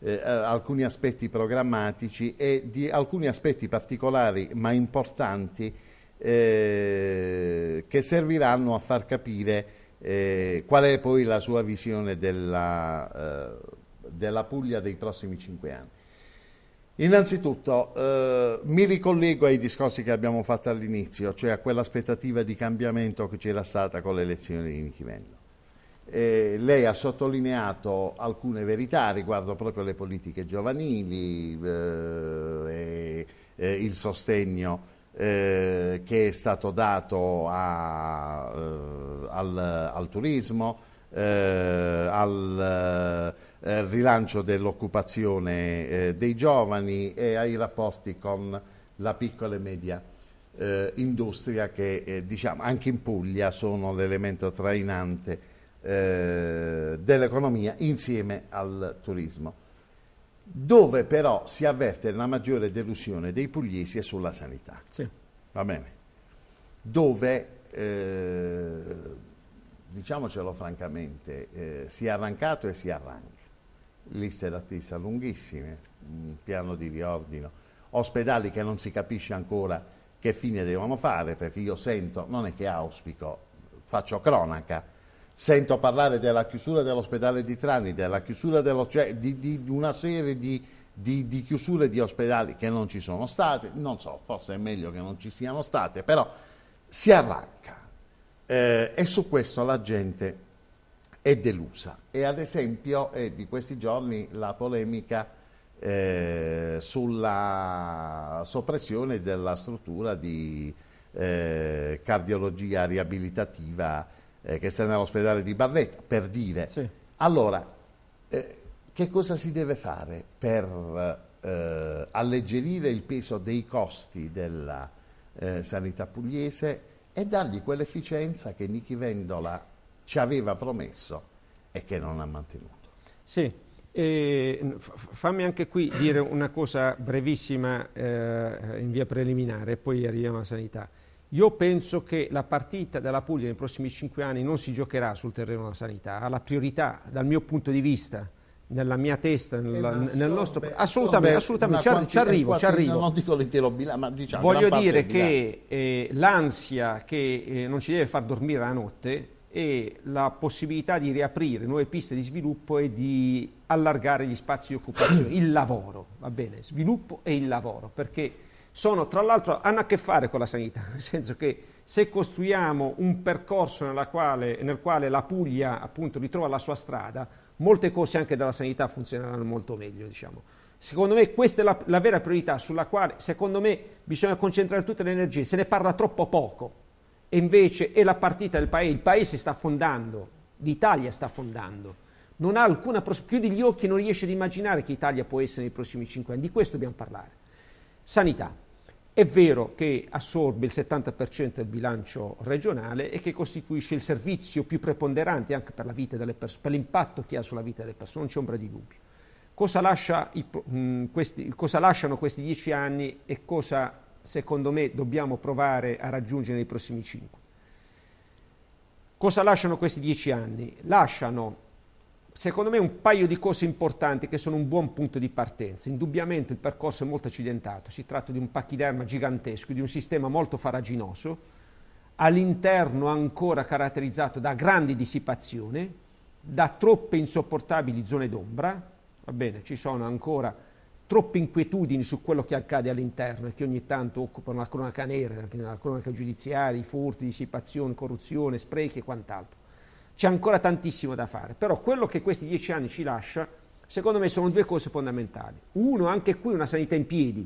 eh, eh, alcuni aspetti programmatici e di alcuni aspetti particolari ma importanti eh, che serviranno a far capire eh, qual è poi la sua visione della, eh, della Puglia dei prossimi cinque anni. Innanzitutto eh, mi ricollego ai discorsi che abbiamo fatto all'inizio, cioè a quell'aspettativa di cambiamento che c'era stata con l'elezione di Nichivenno. Eh, lei ha sottolineato alcune verità riguardo proprio alle politiche giovanili, eh, eh, il sostegno eh, che è stato dato a, eh, al, al, turismo, eh, al rilancio dell'occupazione dei giovani e ai rapporti con la piccola e media industria che diciamo, anche in Puglia sono l'elemento trainante eh, dell'economia insieme al turismo, dove però si avverte la maggiore delusione dei pugliesi è sulla sanità. Sì. Va bene. Dove, eh, diciamocelo francamente, eh, si è arrancato e si arranca. Liste d'attesa lunghissime, un piano di riordino, ospedali che non si capisce ancora che fine devono fare, perché io sento, non è che auspico, faccio cronaca, sento parlare della chiusura dell'ospedale di Trani, della chiusura cioè di, di, una serie di, di, di, chiusure di ospedali che non ci sono state, non so, forse è meglio che non ci siano state, però si arranca eh, e su questo la gente è delusa. E ad esempio è eh, di questi giorni la polemica eh, sulla soppressione della struttura di eh, cardiologia riabilitativa eh, che sta nell'ospedale di Barletta, per dire. Sì. Allora, eh, che cosa si deve fare per eh, alleggerire il peso dei costi della eh, sanità pugliese e dargli quell'efficienza che Nichi Vendola ci aveva promesso e che non ha mantenuto? Sì, e fammi anche qui dire una cosa brevissima eh, in via preliminare, e poi arriviamo alla sanità. Io penso che la partita della Puglia nei prossimi cinque anni non si giocherà sul terreno della sanità, ha la priorità dal mio punto di vista nella mia testa, eh, nella, so, nel nostro... Beh, assolutamente, so, assolutamente, quanti, ci, arrivo, ci arrivo. Non dico l'intero bilancio, ma diciamo... Voglio dire che eh, l'ansia che eh, non ci deve far dormire la notte e la possibilità di riaprire nuove piste di sviluppo e di allargare gli spazi di occupazione, il lavoro, va bene, sviluppo e il lavoro, perché sono tra l'altro hanno a che fare con la sanità, nel senso che se costruiamo un percorso quale, nel quale la Puglia appunto ritrova la sua strada, molte cose anche della sanità funzioneranno molto meglio, diciamo. Secondo me questa è la, la, vera priorità sulla quale, secondo me, bisogna concentrare tutte le energie, se ne parla troppo poco. E invece è la partita del paese, il paese sta affondando, l'Italia sta affondando. Non ha alcuna prospettiva, chiudi gli occhi e non riesce ad immaginare che Italia può essere nei prossimi cinque anni, di questo dobbiamo parlare. Sanità. È vero che assorbe il 70% del bilancio regionale e che costituisce il servizio più preponderante anche per, l'impatto che ha sulla vita delle persone, non c'è ombra di dubbio. Cosa, lascia i, mh, questi, cosa lasciano questi dieci anni e cosa secondo me dobbiamo provare a raggiungere nei prossimi cinque? Cosa lasciano questi dieci anni? Lasciano secondo me un paio di cose importanti che sono un buon punto di partenza. Indubbiamente il percorso è molto accidentato, si tratta di un pachiderma gigantesco, di un sistema molto faraginoso, all'interno ancora caratterizzato da grandi dissipazioni, da troppe insopportabili zone d'ombra, va bene, ci sono ancora troppe inquietudini su quello che accade all'interno e che ogni tanto occupano la cronaca nera, la cronaca giudiziaria, i furti, dissipazione, corruzione, sprechi e quant'altro. C'è ancora tantissimo da fare, però quello che questi dieci anni ci lascia, secondo me, sono due cose fondamentali. Uno, anche qui una sanità in piedi.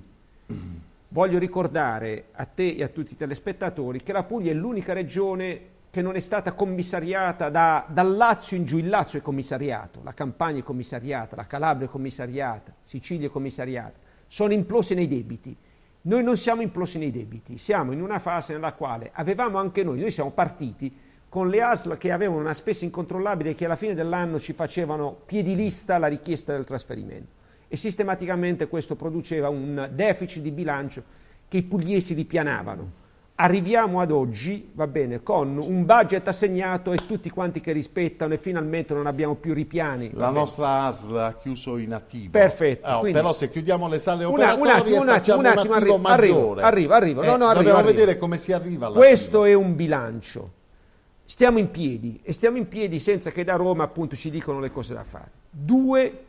Voglio ricordare a te e a tutti i telespettatori che la Puglia è l'unica regione che non è stata commissariata da, dal Lazio in giù. Il Lazio è commissariato, la Campania è commissariata, la Calabria è commissariata, Sicilia è commissariata. Sono implose nei debiti. Noi non siamo implosi nei debiti, siamo in una fase nella quale avevamo anche noi, noi siamo partiti con le ASL che avevano una spesa incontrollabile che alla fine dell'anno ci facevano piedilista la richiesta del trasferimento. E sistematicamente questo produceva un deficit di bilancio che i pugliesi ripianavano. Arriviamo ad oggi, va bene, con un budget assegnato e tutti quanti che rispettano e finalmente non abbiamo più ripiani. La bene. nostra ASL ha chiuso in attivo. Perfetto. Oh, quindi, però se chiudiamo le sale una, operatorie un attimo, un attimo, un attimo, un attimo arrivo, arrivo, arrivo, eh, no, no, eh, arrivo, Dobbiamo arrivo. vedere come si arriva alla Questo fine. è un bilancio stiamo in piedi e stiamo in piedi senza che da Roma appunto ci dicano le cose da fare. Due,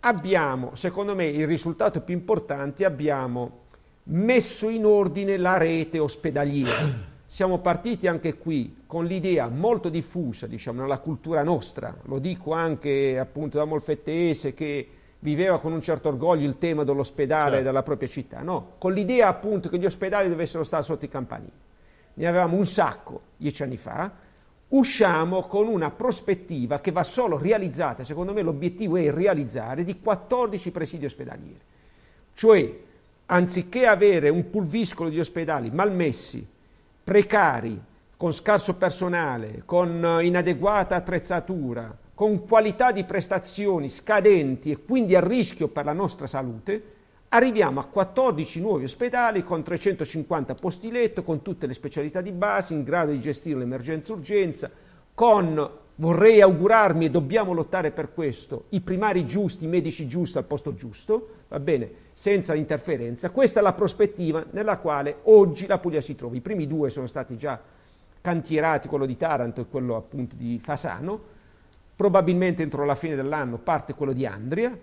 abbiamo, secondo me, il risultato più importante, abbiamo messo in ordine la rete ospedaliera. Siamo partiti anche qui con l'idea molto diffusa, diciamo, nella cultura nostra, lo dico anche appunto da Molfettese che viveva con un certo orgoglio il tema dell'ospedale certo. della propria città, no? Con l'idea appunto che gli ospedali dovessero stare sotto i campanili. Ne avevamo un sacco dieci anni fa, usciamo con una prospettiva che va solo realizzata, secondo me l'obiettivo è realizzare, di 14 presidi ospedalieri. Cioè, anziché avere un pulviscolo di ospedali malmessi, precari, con scarso personale, con eh, inadeguata attrezzatura, con qualità di prestazioni scadenti e quindi a rischio per la nostra salute, Arriviamo a 14 nuovi ospedali con 350 posti letto, con tutte le specialità di base, in grado di gestire l'emergenza-urgenza, con, vorrei augurarmi e dobbiamo lottare per questo, i primari giusti, i medici giusti al posto giusto, va bene, senza interferenza. Questa è la prospettiva nella quale oggi la Puglia si trova. I primi due sono stati già cantierati, quello di Taranto e quello appunto di Fasano. Probabilmente entro la fine dell'anno parte quello di Andria,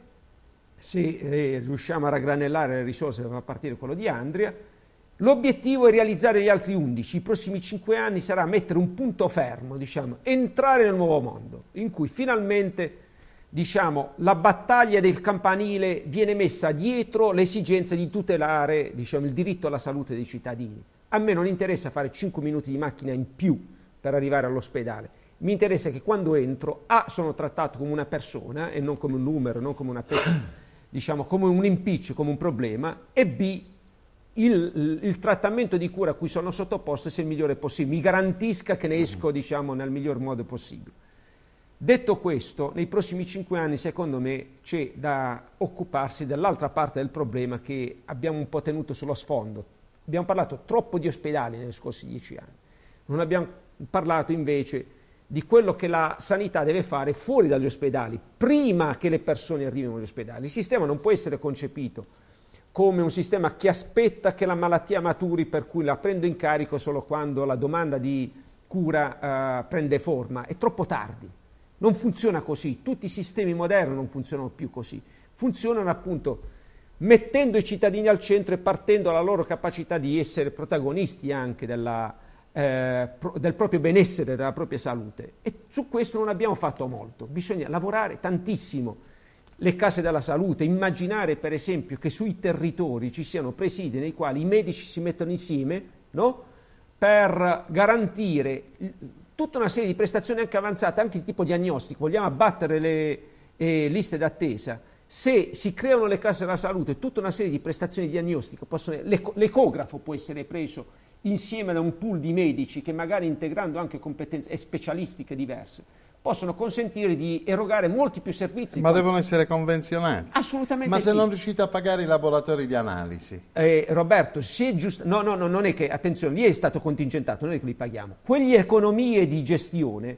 se eh, riusciamo a raggranellare le risorse a partire da quello di Andria. L'obiettivo è realizzare gli altri 11, i prossimi 5 anni sarà mettere un punto fermo, diciamo, entrare nel nuovo mondo, in cui finalmente diciamo, la battaglia del campanile viene messa dietro l'esigenza di tutelare diciamo, il diritto alla salute dei cittadini. A me non interessa fare 5 minuti di macchina in più per arrivare all'ospedale, mi interessa che quando entro A sono trattato come una persona e non come un numero, non come una persona diciamo, come un impiccio, come un problema, e B, il, il, trattamento di cura a cui sono sottoposto sia il migliore possibile, mi garantisca che ne mm. esco diciamo, nel miglior modo possibile. Detto questo, nei prossimi cinque anni secondo me c'è da occuparsi dell'altra parte del problema che abbiamo un po' tenuto sullo sfondo. Abbiamo parlato troppo di ospedali negli scorsi dieci anni, non abbiamo parlato invece di quello che la sanità deve fare fuori dagli ospedali, prima che le persone arrivino agli ospedali. Il sistema non può essere concepito come un sistema che aspetta che la malattia maturi, per cui la prendo in carico solo quando la domanda di cura eh, prende forma. È troppo tardi. Non funziona così. Tutti i sistemi moderni non funzionano più così. Funzionano appunto mettendo i cittadini al centro e partendo dalla loro capacità di essere protagonisti anche della, eh, del proprio benessere, della propria salute. E su questo non abbiamo fatto molto, bisogna lavorare tantissimo le case della salute, immaginare per esempio che sui territori ci siano presidi nei quali i medici si mettono insieme no? per garantire tutta una serie di prestazioni anche avanzate, anche di tipo diagnostico, vogliamo abbattere le eh, liste d'attesa. Se si creano le case della salute, tutta una serie di prestazioni diagnostiche, possono, l'ecografo può essere preso insieme a un pool di medici che magari integrando anche competenze e specialistiche diverse possono consentire di erogare molti più servizi. Ma devono essere convenzionati. Assolutamente Ma se non riuscite a pagare i laboratori di analisi. Eh, Roberto, se giusto... No, no, no, non è che... Attenzione, lì è stato contingentato, non è che li paghiamo. Quelle economie di gestione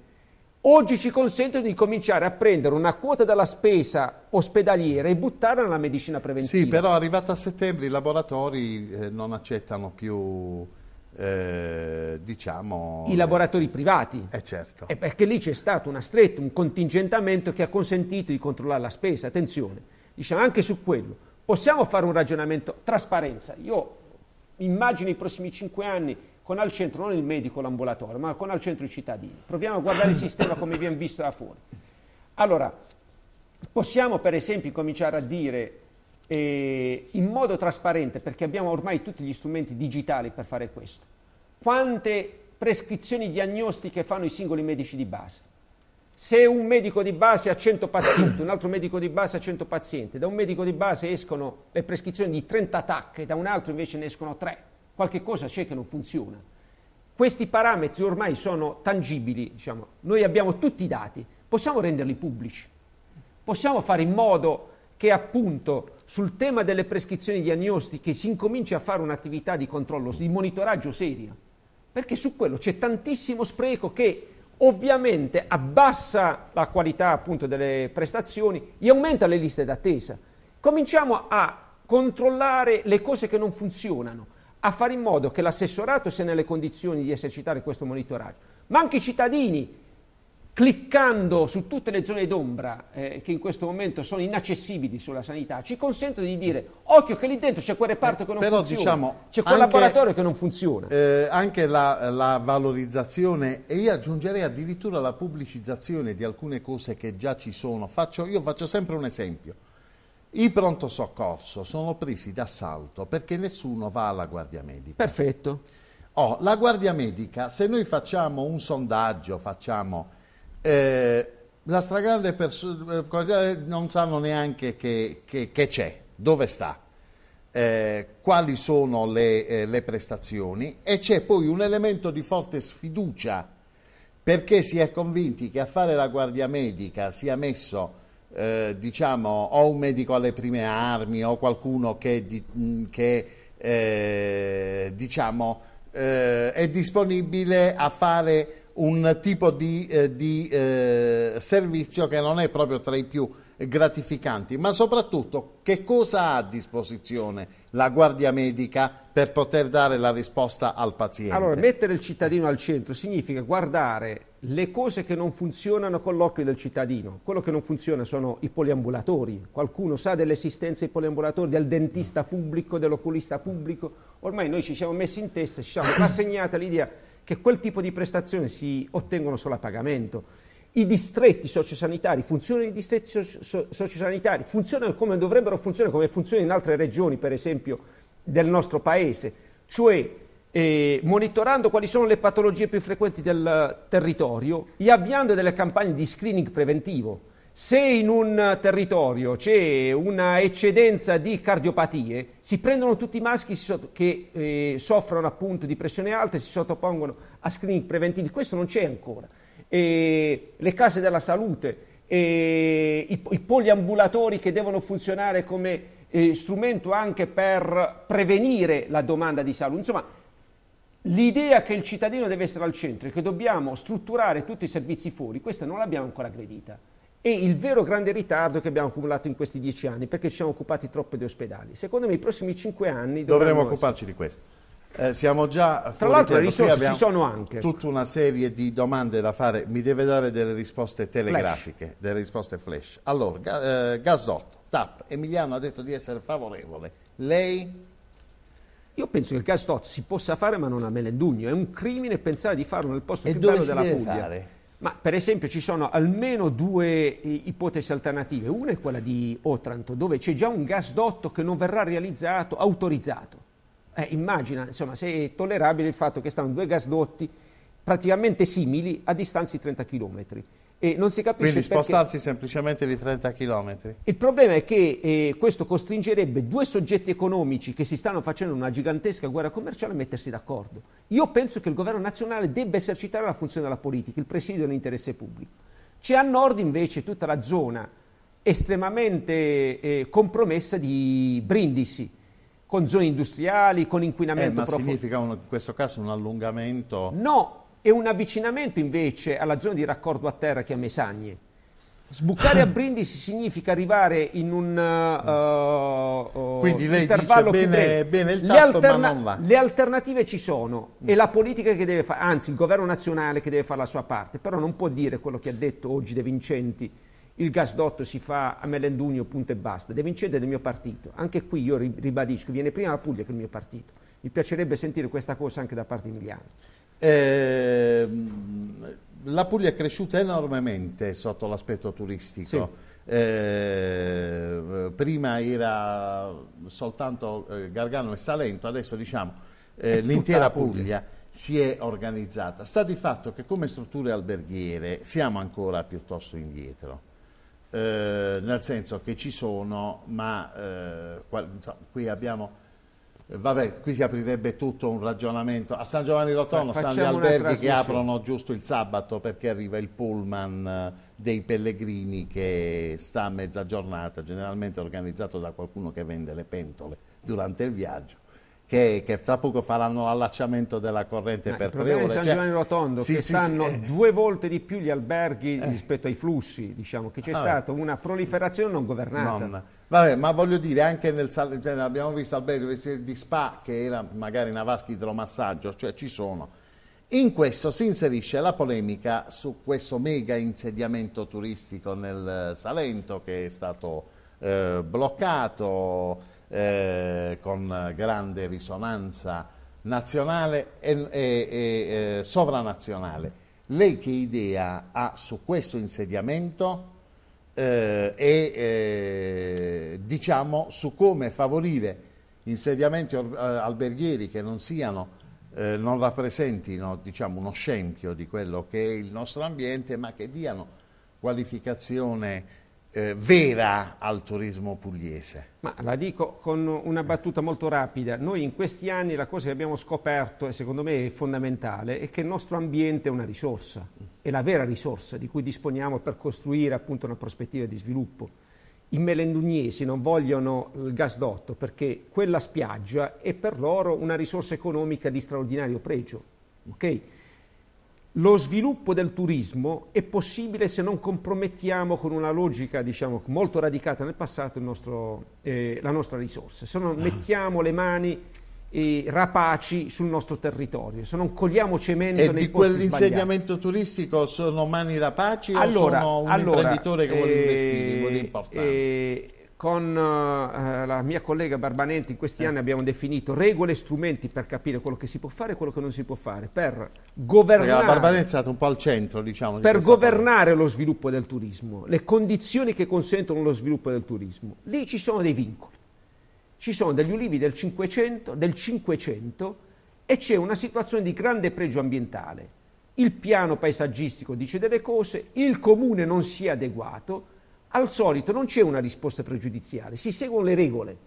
oggi ci consentono di cominciare a prendere una quota della spesa ospedaliera e buttarla nella medicina preventiva. Sì, però arrivata a settembre i laboratori eh, non accettano più eh, diciamo... I lavoratori privati. Eh certo. È perché lì c'è stato una stretta, un contingentamento che ha consentito di controllare la spesa. Attenzione, diciamo anche su quello. Possiamo fare un ragionamento, trasparenza. Io immagino i prossimi cinque anni con al centro non il medico, l'ambulatorio, ma con al centro i cittadini. Proviamo a guardare il sistema come viene visto da fuori. Allora, possiamo per esempio cominciare a dire eh, in modo trasparente perché abbiamo ormai tutti gli strumenti digitali per fare questo. Quante prescrizioni diagnostiche fanno i singoli medici di base? Se un medico di base ha 100 pazienti, un altro medico di base ha 100 pazienti, da un medico di base escono le prescrizioni di 30 attacche, da un altro invece ne escono 3, qualche cosa c'è che non funziona. Questi parametri ormai sono tangibili, diciamo. noi abbiamo tutti i dati, possiamo renderli pubblici, possiamo fare in modo che appunto sul tema delle prescrizioni diagnostiche si incomincia a fare un'attività di controllo, di monitoraggio seria, perché su quello c'è tantissimo spreco che ovviamente abbassa la qualità appunto delle prestazioni e aumenta le liste d'attesa. Cominciamo a controllare le cose che non funzionano, a fare in modo che l'assessorato sia nelle condizioni di esercitare questo monitoraggio, ma anche i cittadini cliccando su tutte le zone d'ombra eh, che in questo momento sono inaccessibili sulla sanità, ci consente di dire occhio che lì dentro c'è quel reparto eh, che non Però, funziona, diciamo, c'è quel anche, laboratorio che non funziona. Eh, anche la, la, valorizzazione e io aggiungerei addirittura la pubblicizzazione di alcune cose che già ci sono. Faccio, io faccio sempre un esempio. I pronto soccorso sono presi d'assalto perché nessuno va alla guardia medica. Perfetto. Oh, la guardia medica, se noi facciamo un sondaggio, facciamo eh, la stragrande persona eh, non sanno neanche che, c'è, dove sta, eh, quali sono le, eh, le prestazioni e c'è poi un elemento di forte sfiducia perché si è convinti che a fare la guardia medica sia messo eh, diciamo o un medico alle prime armi o qualcuno che, di, che eh, diciamo, eh, è disponibile a fare un tipo di, eh, di eh, servizio che non è proprio tra i più gratificanti, ma soprattutto che cosa ha a disposizione la guardia medica per poter dare la risposta al paziente? Allora, mettere il cittadino al centro significa guardare le cose che non funzionano con l'occhio del cittadino. Quello che non funziona sono i poliambulatori. Qualcuno sa dell'esistenza dei poliambulatori, del dentista pubblico, dell'oculista pubblico. Ormai noi ci siamo messi in testa, ci siamo rassegnati all'idea che quel tipo di prestazioni si ottengono solo a pagamento. I distretti sociosanitari funzionano, i distretti sociosanitari funzionano come dovrebbero funzionare, come funzionano in altre regioni, per esempio, del nostro paese, cioè eh, monitorando quali sono le patologie più frequenti del territorio e avviando delle campagne di screening preventivo se in un territorio c'è una eccedenza di cardiopatie, si prendono tutti i maschi che eh, soffrono appunto di pressione alta e si sottopongono a screening preventivi. Questo non c'è ancora. E le case della salute, i, i, poliambulatori che devono funzionare come eh, strumento anche per prevenire la domanda di salute. Insomma, L'idea che il cittadino deve essere al centro e che dobbiamo strutturare tutti i servizi fuori, questa non l'abbiamo ancora aggredita e il vero grande ritardo che abbiamo accumulato in questi dieci anni, perché ci siamo occupati troppo di ospedali. Secondo me i prossimi cinque anni dovremo occuparci di questo. Eh, siamo già Tra l'altro le risorse ci sono anche. Tutta una serie di domande da fare. Mi deve dare delle risposte telegrafiche, flash. delle risposte flash. Allora, ga- eh, Gasdotto, TAP, Emiliano ha detto di essere favorevole. Lei? Io penso che il Gasdotto si possa fare ma non a Melendugno. È un crimine pensare di farlo nel posto e più bello della Puglia. Fare? Ma per esempio ci sono almeno due eh, ipotesi alternative. Una è quella di Otranto, dove c'è già un gasdotto che non verrà realizzato, autorizzato. Eh, immagina, insomma, se è tollerabile il fatto che stanno due gasdotti praticamente simili a distanze di 30 km e non si capisce Quindi spostarsi perché. semplicemente di 30 km. Il problema è che eh, questo costringerebbe due soggetti economici che si stanno facendo una gigantesca guerra commerciale a mettersi d'accordo. Io penso che il governo nazionale debba esercitare la funzione della politica, il presidio dell'interesse pubblico. C'è a nord invece tutta la zona estremamente eh, compromessa di Brindisi, con zone industriali, con inquinamento eh, ma profondo. significa un, in questo caso un allungamento? No, e un avvicinamento invece alla zona di raccordo a terra che è Mesagne. Sbucare a Brindisi significa arrivare in un uh, uh, lei intervallo dice bene, bene il tatto, le ma non va. Le alternative ci sono mm. e la politica che deve fare, anzi il governo nazionale che deve fare la sua parte, però non può dire quello che ha detto oggi De Vincenti, il gasdotto si fa a Melendugno, punto e basta. De Vincenti è del mio partito, anche qui io ribadisco, viene prima la Puglia che il mio partito. Mi piacerebbe sentire questa cosa anche da parte di Emiliano. Eh, la Puglia è cresciuta enormemente sotto l'aspetto turistico. Sì. Eh, prima era soltanto eh, Gargano e Salento, adesso diciamo eh, l'intera Puglia. Puglia si è organizzata. Sta di fatto che come strutture alberghiere siamo ancora piuttosto indietro. Eh, nel senso che ci sono, ma eh, qua, insomma, qui abbiamo eh, vabbè, qui si aprirebbe tutto un ragionamento. A San Giovanni Rotondo sono gli alberghi che aprono giusto il sabato perché arriva il pullman eh, dei pellegrini che sta a mezzogiornata, generalmente organizzato da qualcuno che vende le pentole durante il viaggio. Che, che, tra poco faranno l'allacciamento della corrente Ma per tre ore. San cioè, Giovanni Rotondo sì, che sì, stanno sì, eh. due volte di più gli alberghi eh, rispetto ai flussi, diciamo, che c'è ah, stata una proliferazione non governata. Non, Vabbè, ma voglio dire, anche nel cioè, abbiamo visto albergo di spa che era magari una vasca idromassaggio, cioè ci sono. In questo si inserisce la polemica su questo mega insediamento turistico nel Salento che è stato eh, bloccato eh, con grande risonanza nazionale e, e, e eh, sovranazionale. Lei che idea ha su questo insediamento? eh, e eh, diciamo su come favorire insediamenti eh, alberghieri che non siano eh, non rappresentino diciamo, uno scempio di quello che è il nostro ambiente, ma che diano qualificazione eh, vera al turismo pugliese. Ma la dico con una battuta molto rapida. Noi in questi anni la cosa che abbiamo scoperto e secondo me è fondamentale è che il nostro ambiente è una risorsa, è la vera risorsa di cui disponiamo per costruire appunto una prospettiva di sviluppo. I melendugnesi non vogliono il gasdotto perché quella spiaggia è per loro una risorsa economica di straordinario pregio. Okay? lo sviluppo del turismo è possibile se non compromettiamo con una logica diciamo, molto radicata nel passato nostro, eh, la nostra risorsa, se non mettiamo le mani eh, rapaci sul nostro territorio, se non cogliamo cemento e nei posti quell'insegnamento turistico sono mani rapaci allora, o sono un allora, imprenditore che eh, vuole investire in modo importante? Eh, con eh, la mia collega Barbanenti in questi eh. anni abbiamo definito regole e strumenti per capire quello che si può fare e quello che non si può fare, per governare, la Barbanenti è stata un po' al centro, diciamo, di per governare parola. lo sviluppo del turismo, le condizioni che consentono lo sviluppo del turismo. Lì ci sono dei vincoli, ci sono degli ulivi del 500, del 500 e c'è una situazione di grande pregio ambientale. Il piano paesaggistico dice delle cose, il comune non si è adeguato, al solito non c'è una risposta pregiudiziale, si seguono le regole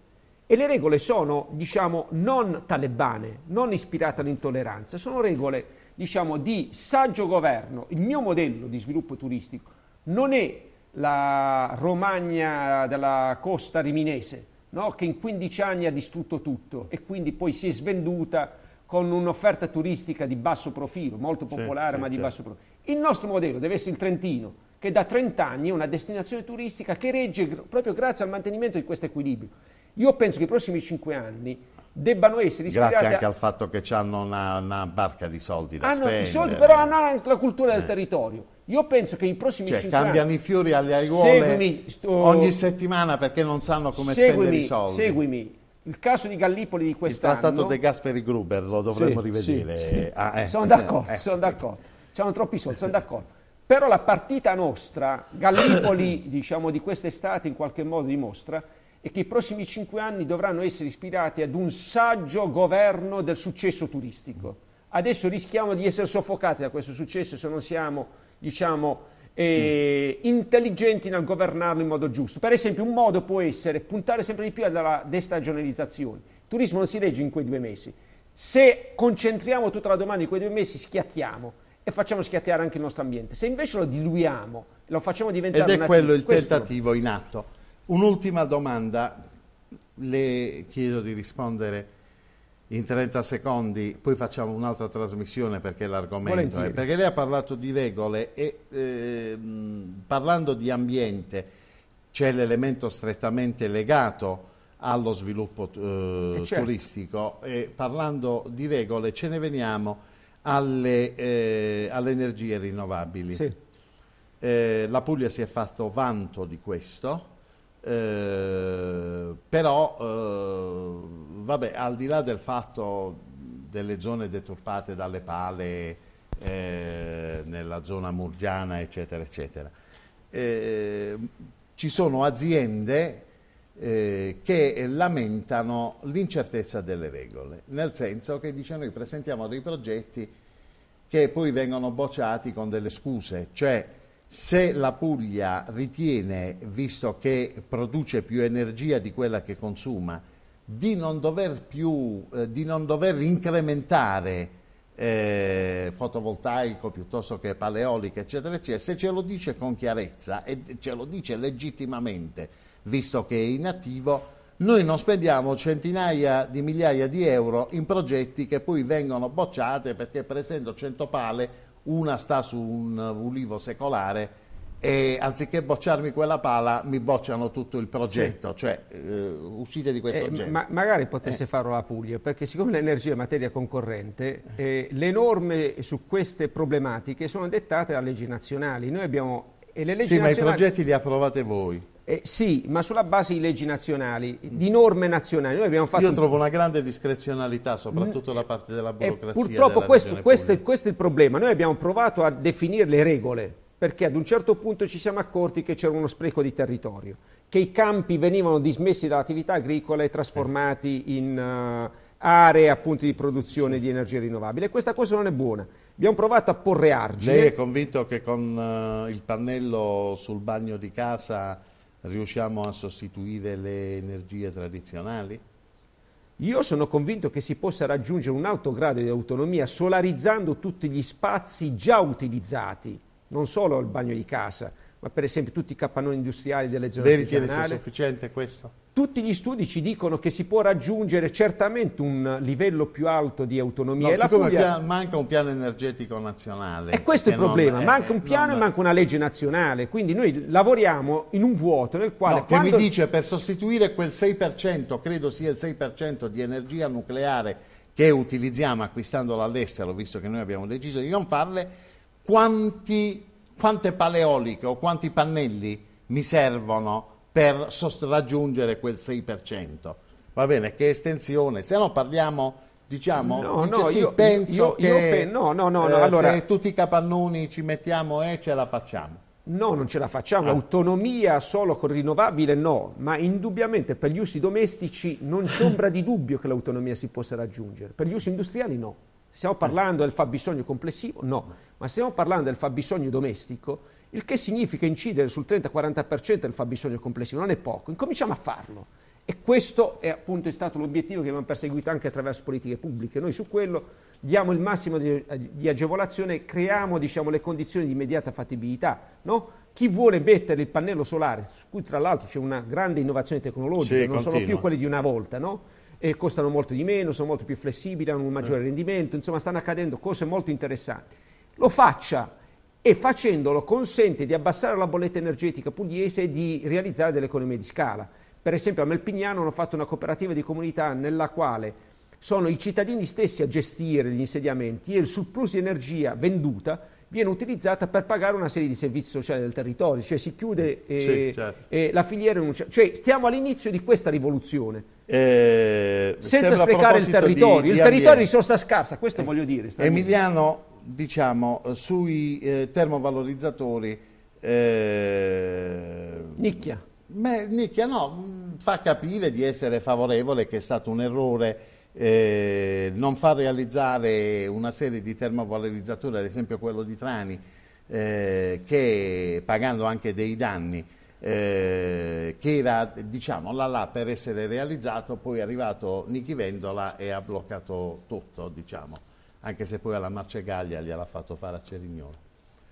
e le regole sono, diciamo, non talebane, non ispirate all'intolleranza, sono regole, diciamo, di saggio governo. Il mio modello di sviluppo turistico non è la Romagna della costa riminese, no? che in 15 anni ha distrutto tutto e quindi poi si è svenduta con un'offerta turistica di basso profilo, molto popolare sì, ma di certo. basso profilo. Il nostro modello deve essere il Trentino, che da 30 anni è una destinazione turistica che regge proprio grazie al mantenimento di questo equilibrio. Io penso che i prossimi 5 anni debbano essere ispirati... Grazie anche a... al fatto che hanno una, una, barca di soldi da hanno spendere. Hanno i soldi, però hanno anche la cultura eh. del territorio. Io penso che i prossimi cioè, cambiano anni, i fiori alle aiuole seguimi, sto, ogni settimana perché non sanno come seguimi, spendere i soldi. Seguimi. Il caso di Gallipoli di quest'anno... Il trattato De Gasperi Gruber lo dovremmo sì, rivedere. Sì, sì. Ah, eh. Sono d'accordo, eh. sono d'accordo. C'hanno troppi soldi, sono d'accordo. Però la partita nostra, Gallipoli diciamo, di quest'estate in qualche modo dimostra, è che i prossimi cinque anni dovranno essere ispirati ad un saggio governo del successo turistico. Adesso rischiamo di essere soffocati da questo successo se non siamo diciamo, eh, mm. intelligenti nel governarlo in modo giusto. Per esempio un modo può essere puntare sempre di più alla destagionalizzazione. Il turismo non si regge in quei due mesi. Se concentriamo tutta la domanda in quei due mesi schiattiamo e facciamo schiattare anche il nostro ambiente. Se invece lo diluiamo, lo facciamo diventare... Ed è quello il tentativo in atto. Un'ultima domanda, le chiedo di rispondere in 30 secondi, poi facciamo un'altra trasmissione perché l'argomento è... Perché lei ha parlato di regole e eh, parlando di ambiente c'è l'elemento strettamente legato allo sviluppo eh, e eh, certo. turistico e parlando di regole ce ne veniamo alle, eh, alle energie rinnovabili. Sì. Eh, la Puglia si è fatto vanto di questo, eh, però eh, vabbè, al di là del fatto delle zone deturpate dalle pale eh, nella zona murgiana, eccetera, eccetera, eh, ci sono aziende eh, che lamentano l'incertezza delle regole, nel senso che dice noi presentiamo dei progetti che poi vengono bocciati con delle scuse, cioè se la Puglia ritiene, visto che produce più energia di quella che consuma, di non dover, più, eh, di non dover incrementare eh, fotovoltaico piuttosto che paleolica, eccetera, eccetera, se ce lo dice con chiarezza e ce lo dice legittimamente, visto che è inattivo, noi non spendiamo centinaia di migliaia di euro in progetti che poi vengono bocciati perché per esempio 100 pale, una sta su un ulivo secolare e anziché bocciarmi quella pala mi bocciano tutto il progetto, sì. cioè eh, uscite di questo eh, genere. Ma magari potesse eh. farlo la Puglia, perché siccome l'energia è materia concorrente, eh, le norme su queste problematiche sono dettate da leggi nazionali. Noi abbiamo, e le leggi sì, nazionali... ma i progetti li approvate voi. Eh, sì, ma sulla base di leggi nazionali, di norme nazionali. Io trovo una grande discrezionalità, soprattutto da parte della eh, burocrazia. purtroppo questo, questo, è, questo, è, il problema. Noi abbiamo provato a definire le regole, perché ad un certo punto ci siamo accorti che c'era uno spreco di territorio, che i campi venivano dismessi dall'attività agricola e trasformati in... Uh, aree appunto di produzione di energia rinnovabile. Questa cosa non è buona. Abbiamo provato a porre argine. Lei è convinto che con uh, il pannello sul bagno di casa riusciamo a sostituire le energie tradizionali? Io sono convinto che si possa raggiungere un alto grado di autonomia solarizzando tutti gli spazi già utilizzati, non solo il bagno di casa, ma per esempio tutti i capannoni industriali delle zone Lei ritiene sia sufficiente questo? Tutti gli studi ci dicono che si può raggiungere certamente un livello più alto di autonomia. No, siccome Puglia... manca un piano energetico nazionale. E questo è il problema, è, manca un piano non... e manca una legge nazionale, quindi noi lavoriamo in un vuoto nel quale... No, quando... Che mi dice per sostituire quel 6%, credo sia il 6% di energia nucleare che utilizziamo acquistandola all'estero, visto che noi abbiamo deciso di non farle, quanti quante paleoliche o quanti pannelli mi servono per raggiungere quel 6%. Va bene, che estensione, se no parliamo diciamo no, no, sì, io, penso io, io, pe- no, no, no, no eh, allora... se tutti i capannoni ci mettiamo e eh, ce la facciamo. No, non ce la facciamo. Ah. Autonomia solo con rinnovabile no, ma indubbiamente per gli usi domestici non c'è ombra di dubbio che l'autonomia si possa raggiungere. Per gli usi industriali no. Stiamo parlando del fabbisogno complessivo? No, ma stiamo parlando del fabbisogno domestico, il che significa incidere sul 30-40% del fabbisogno complessivo, non è poco, incominciamo a farlo. E questo è appunto stato l'obiettivo che abbiamo perseguito anche attraverso politiche pubbliche. Noi su quello diamo il massimo di, di agevolazione, creiamo diciamo, le condizioni di immediata fattibilità. No? Chi vuole mettere il pannello solare, su cui tra l'altro c'è una grande innovazione tecnologica, sì, non continua. sono più quelli di una volta, no? e costano molto di meno, sono molto più flessibili, hanno un maggiore eh. rendimento, insomma stanno accadendo cose molto interessanti. Lo faccia e facendolo consente di abbassare la bolletta energetica pugliese e di realizzare delle economie di scala. Per esempio a Melpignano hanno fatto una cooperativa di comunità nella quale sono i cittadini stessi a gestire gli insediamenti e il surplus di energia venduta viene utilizzata per pagare una serie di servizi sociali del territorio, cioè si chiude eh, sì, certo. eh, la filiera non c'è. cioè stiamo all'inizio di questa rivoluzione. Eh, senza sprecare il territorio, di, il territorio è risorsa scarsa, questo eh, voglio dire. Emiliano, diciamo, eh, sui eh, termovalorizzatori nicchia. Beh, nicchia no, mm, fa capire di essere favorevole che è stato un errore eh, non far realizzare una serie di termovalorizzatori, ad esempio quello di Trani, eh, che pagando anche dei danni, eh, che era diciamo là là per essere realizzato, poi è arrivato Nichi Vendola e ha bloccato tutto, diciamo, anche se poi alla Marcegaglia gliel'ha fatto fare a Cerignolo.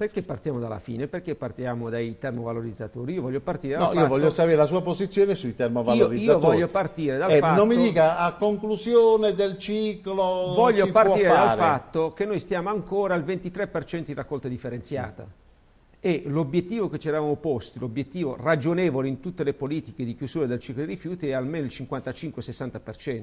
Perché partiamo dalla fine? Perché partiamo dai termovalorizzatori? Io voglio partire dal no, fatto... io voglio sapere la sua posizione sui termovalorizzatori. Io, io voglio partire dal eh, fatto... Non mi dica a conclusione del ciclo Voglio partire dal fatto che noi stiamo ancora al 23% di raccolta differenziata. e l'obiettivo che ci eravamo posti, l'obiettivo ragionevole in tutte le politiche di chiusura del ciclo dei rifiuti è almeno il 55-60%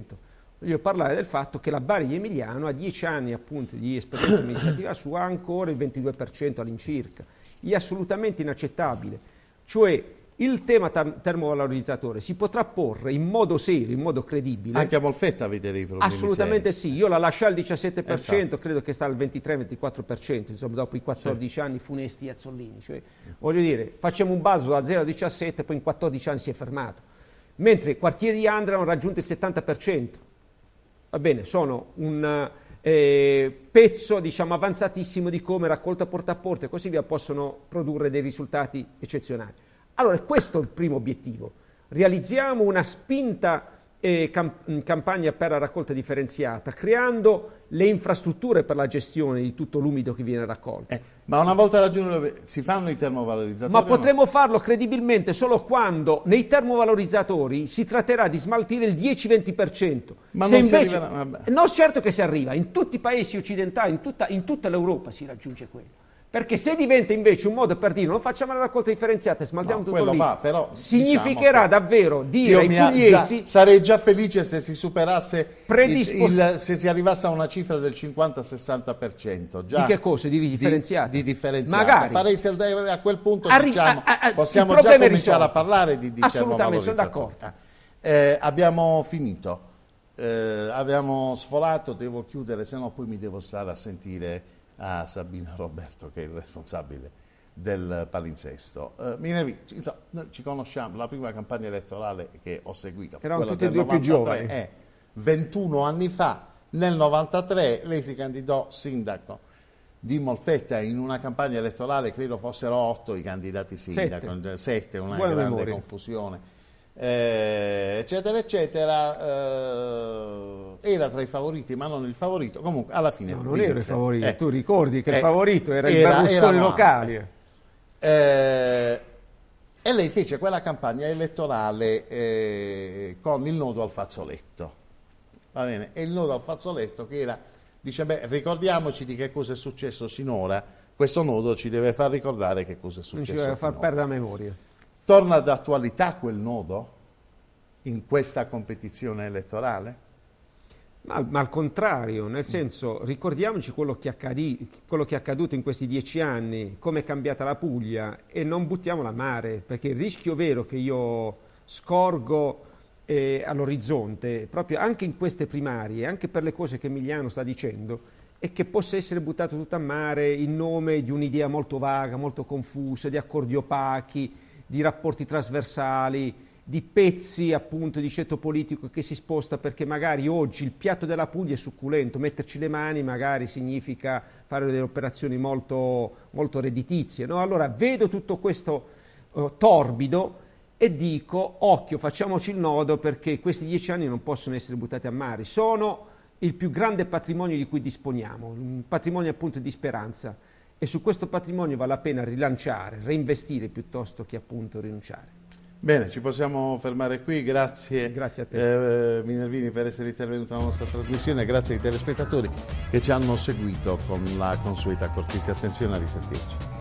voglio parlare del fatto che la Bari di Emiliano a 10 anni appunto di esperienza amministrativa sua ha ancora il 22% all'incirca, è assolutamente inaccettabile, cioè il tema termovalorizzatore si potrà porre in modo serio, in modo credibile. Anche a Molfetta avete dei problemi. Assolutamente seri. sì, io la lasciai al 17%, esatto. credo che sta al 23-24%, insomma dopo i 14 sì. anni funesti e Azzolini. Cioè, voglio dire, facciamo un balzo da 0 a 17, poi in 14 anni si è fermato. Mentre i quartieri di Andra hanno raggiunto il 70%. Va bene, sono un eh, pezzo diciamo, avanzatissimo di come raccolta porta a porta e così via possono produrre dei risultati eccezionali. Allora, questo è il primo obiettivo. Realizziamo una spinta eh, camp- campagna per la raccolta differenziata, creando le infrastrutture per la gestione di tutto l'umido che viene raccolto. Eh, ma una volta raggiunto si fanno i termovalorizzatori? Ma potremo no? farlo credibilmente solo quando nei termovalorizzatori si tratterà di smaltire il 10-20%. Ma Se non invece, si arriva... No, certo che si arriva. In tutti i paesi occidentali, in tutta, in tutta l'Europa si raggiunge quello. Perché se diventa invece un modo per dire non facciamo la raccolta differenziata e smaltiamo no, tutto lì, va, però, diciamo significherà diciamo davvero dire ai pugliesi... Già, sarei già felice se si superasse, predispos- il, il, se si arrivasse a una cifra del 50-60%. Già Di che cosa? Di differenziata? Di, di differenziata. Magari. Farei se a quel punto Arri- diciamo, a, a, possiamo già cominciare risolto. a parlare di, di Assolutamente, sono d'accordo. Ah, eh, abbiamo finito. Eh, abbiamo sforato, devo chiudere, se no poi mi devo stare a sentire a Sabina Roberto che è il responsabile del palinsesto. Uh, eh, Minervi, insomma, ci conosciamo, la prima campagna elettorale che ho seguito, Erano quella tutti più 93, è 21 anni fa, nel 93 lei si candidò sindaco di Molfetta in una campagna elettorale, credo fossero otto i candidati sindaco, sette, sette una Buona grande memoria. confusione eh, eccetera, eccetera, eh, era tra i favoriti, ma non il favorito. Comunque, alla fine. No, non vinse. era il favorito, eh, tu ricordi che il eh, favorito era, era il Berlusconi locale. Eh, e lei fece quella campagna elettorale eh, con il nodo al fazzoletto. Va bene? E il nodo al fazzoletto che era, dice, beh, ricordiamoci di che cosa è successo sinora, questo nodo ci deve far ricordare che cosa è successo. Ci deve far perdere la memoria. Torna d'attualità quel nodo in questa competizione elettorale? Ma, ma, al contrario, nel senso, ricordiamoci quello che, accadì, quello che, è accaduto in questi dieci anni, come è cambiata la Puglia e non buttiamola a mare, perché il rischio vero che io scorgo eh, all'orizzonte, proprio anche in queste primarie, anche per le cose che Emiliano sta dicendo, è che possa essere buttato tutto a mare in nome di un'idea molto vaga, molto confusa, di accordi opachi, di rapporti trasversali, di pezzi appunto di ceto politico che si sposta perché magari oggi il piatto della Puglia è succulento, metterci le mani magari significa fare delle operazioni molto, molto redditizie. No? Allora vedo tutto questo uh, torbido e dico occhio, facciamoci il nodo perché questi dieci anni non possono essere buttati a mare, sono il più grande patrimonio di cui disponiamo, un patrimonio appunto di speranza e su questo patrimonio vale la pena rilanciare, reinvestire piuttosto che appunto rinunciare. Bene, ci possiamo fermare qui, grazie, grazie a te. Eh, Minervini per essere intervenuto alla nostra trasmissione, grazie ai telespettatori che ci hanno seguito con la consueta cortesia. Attenzione a risentirci.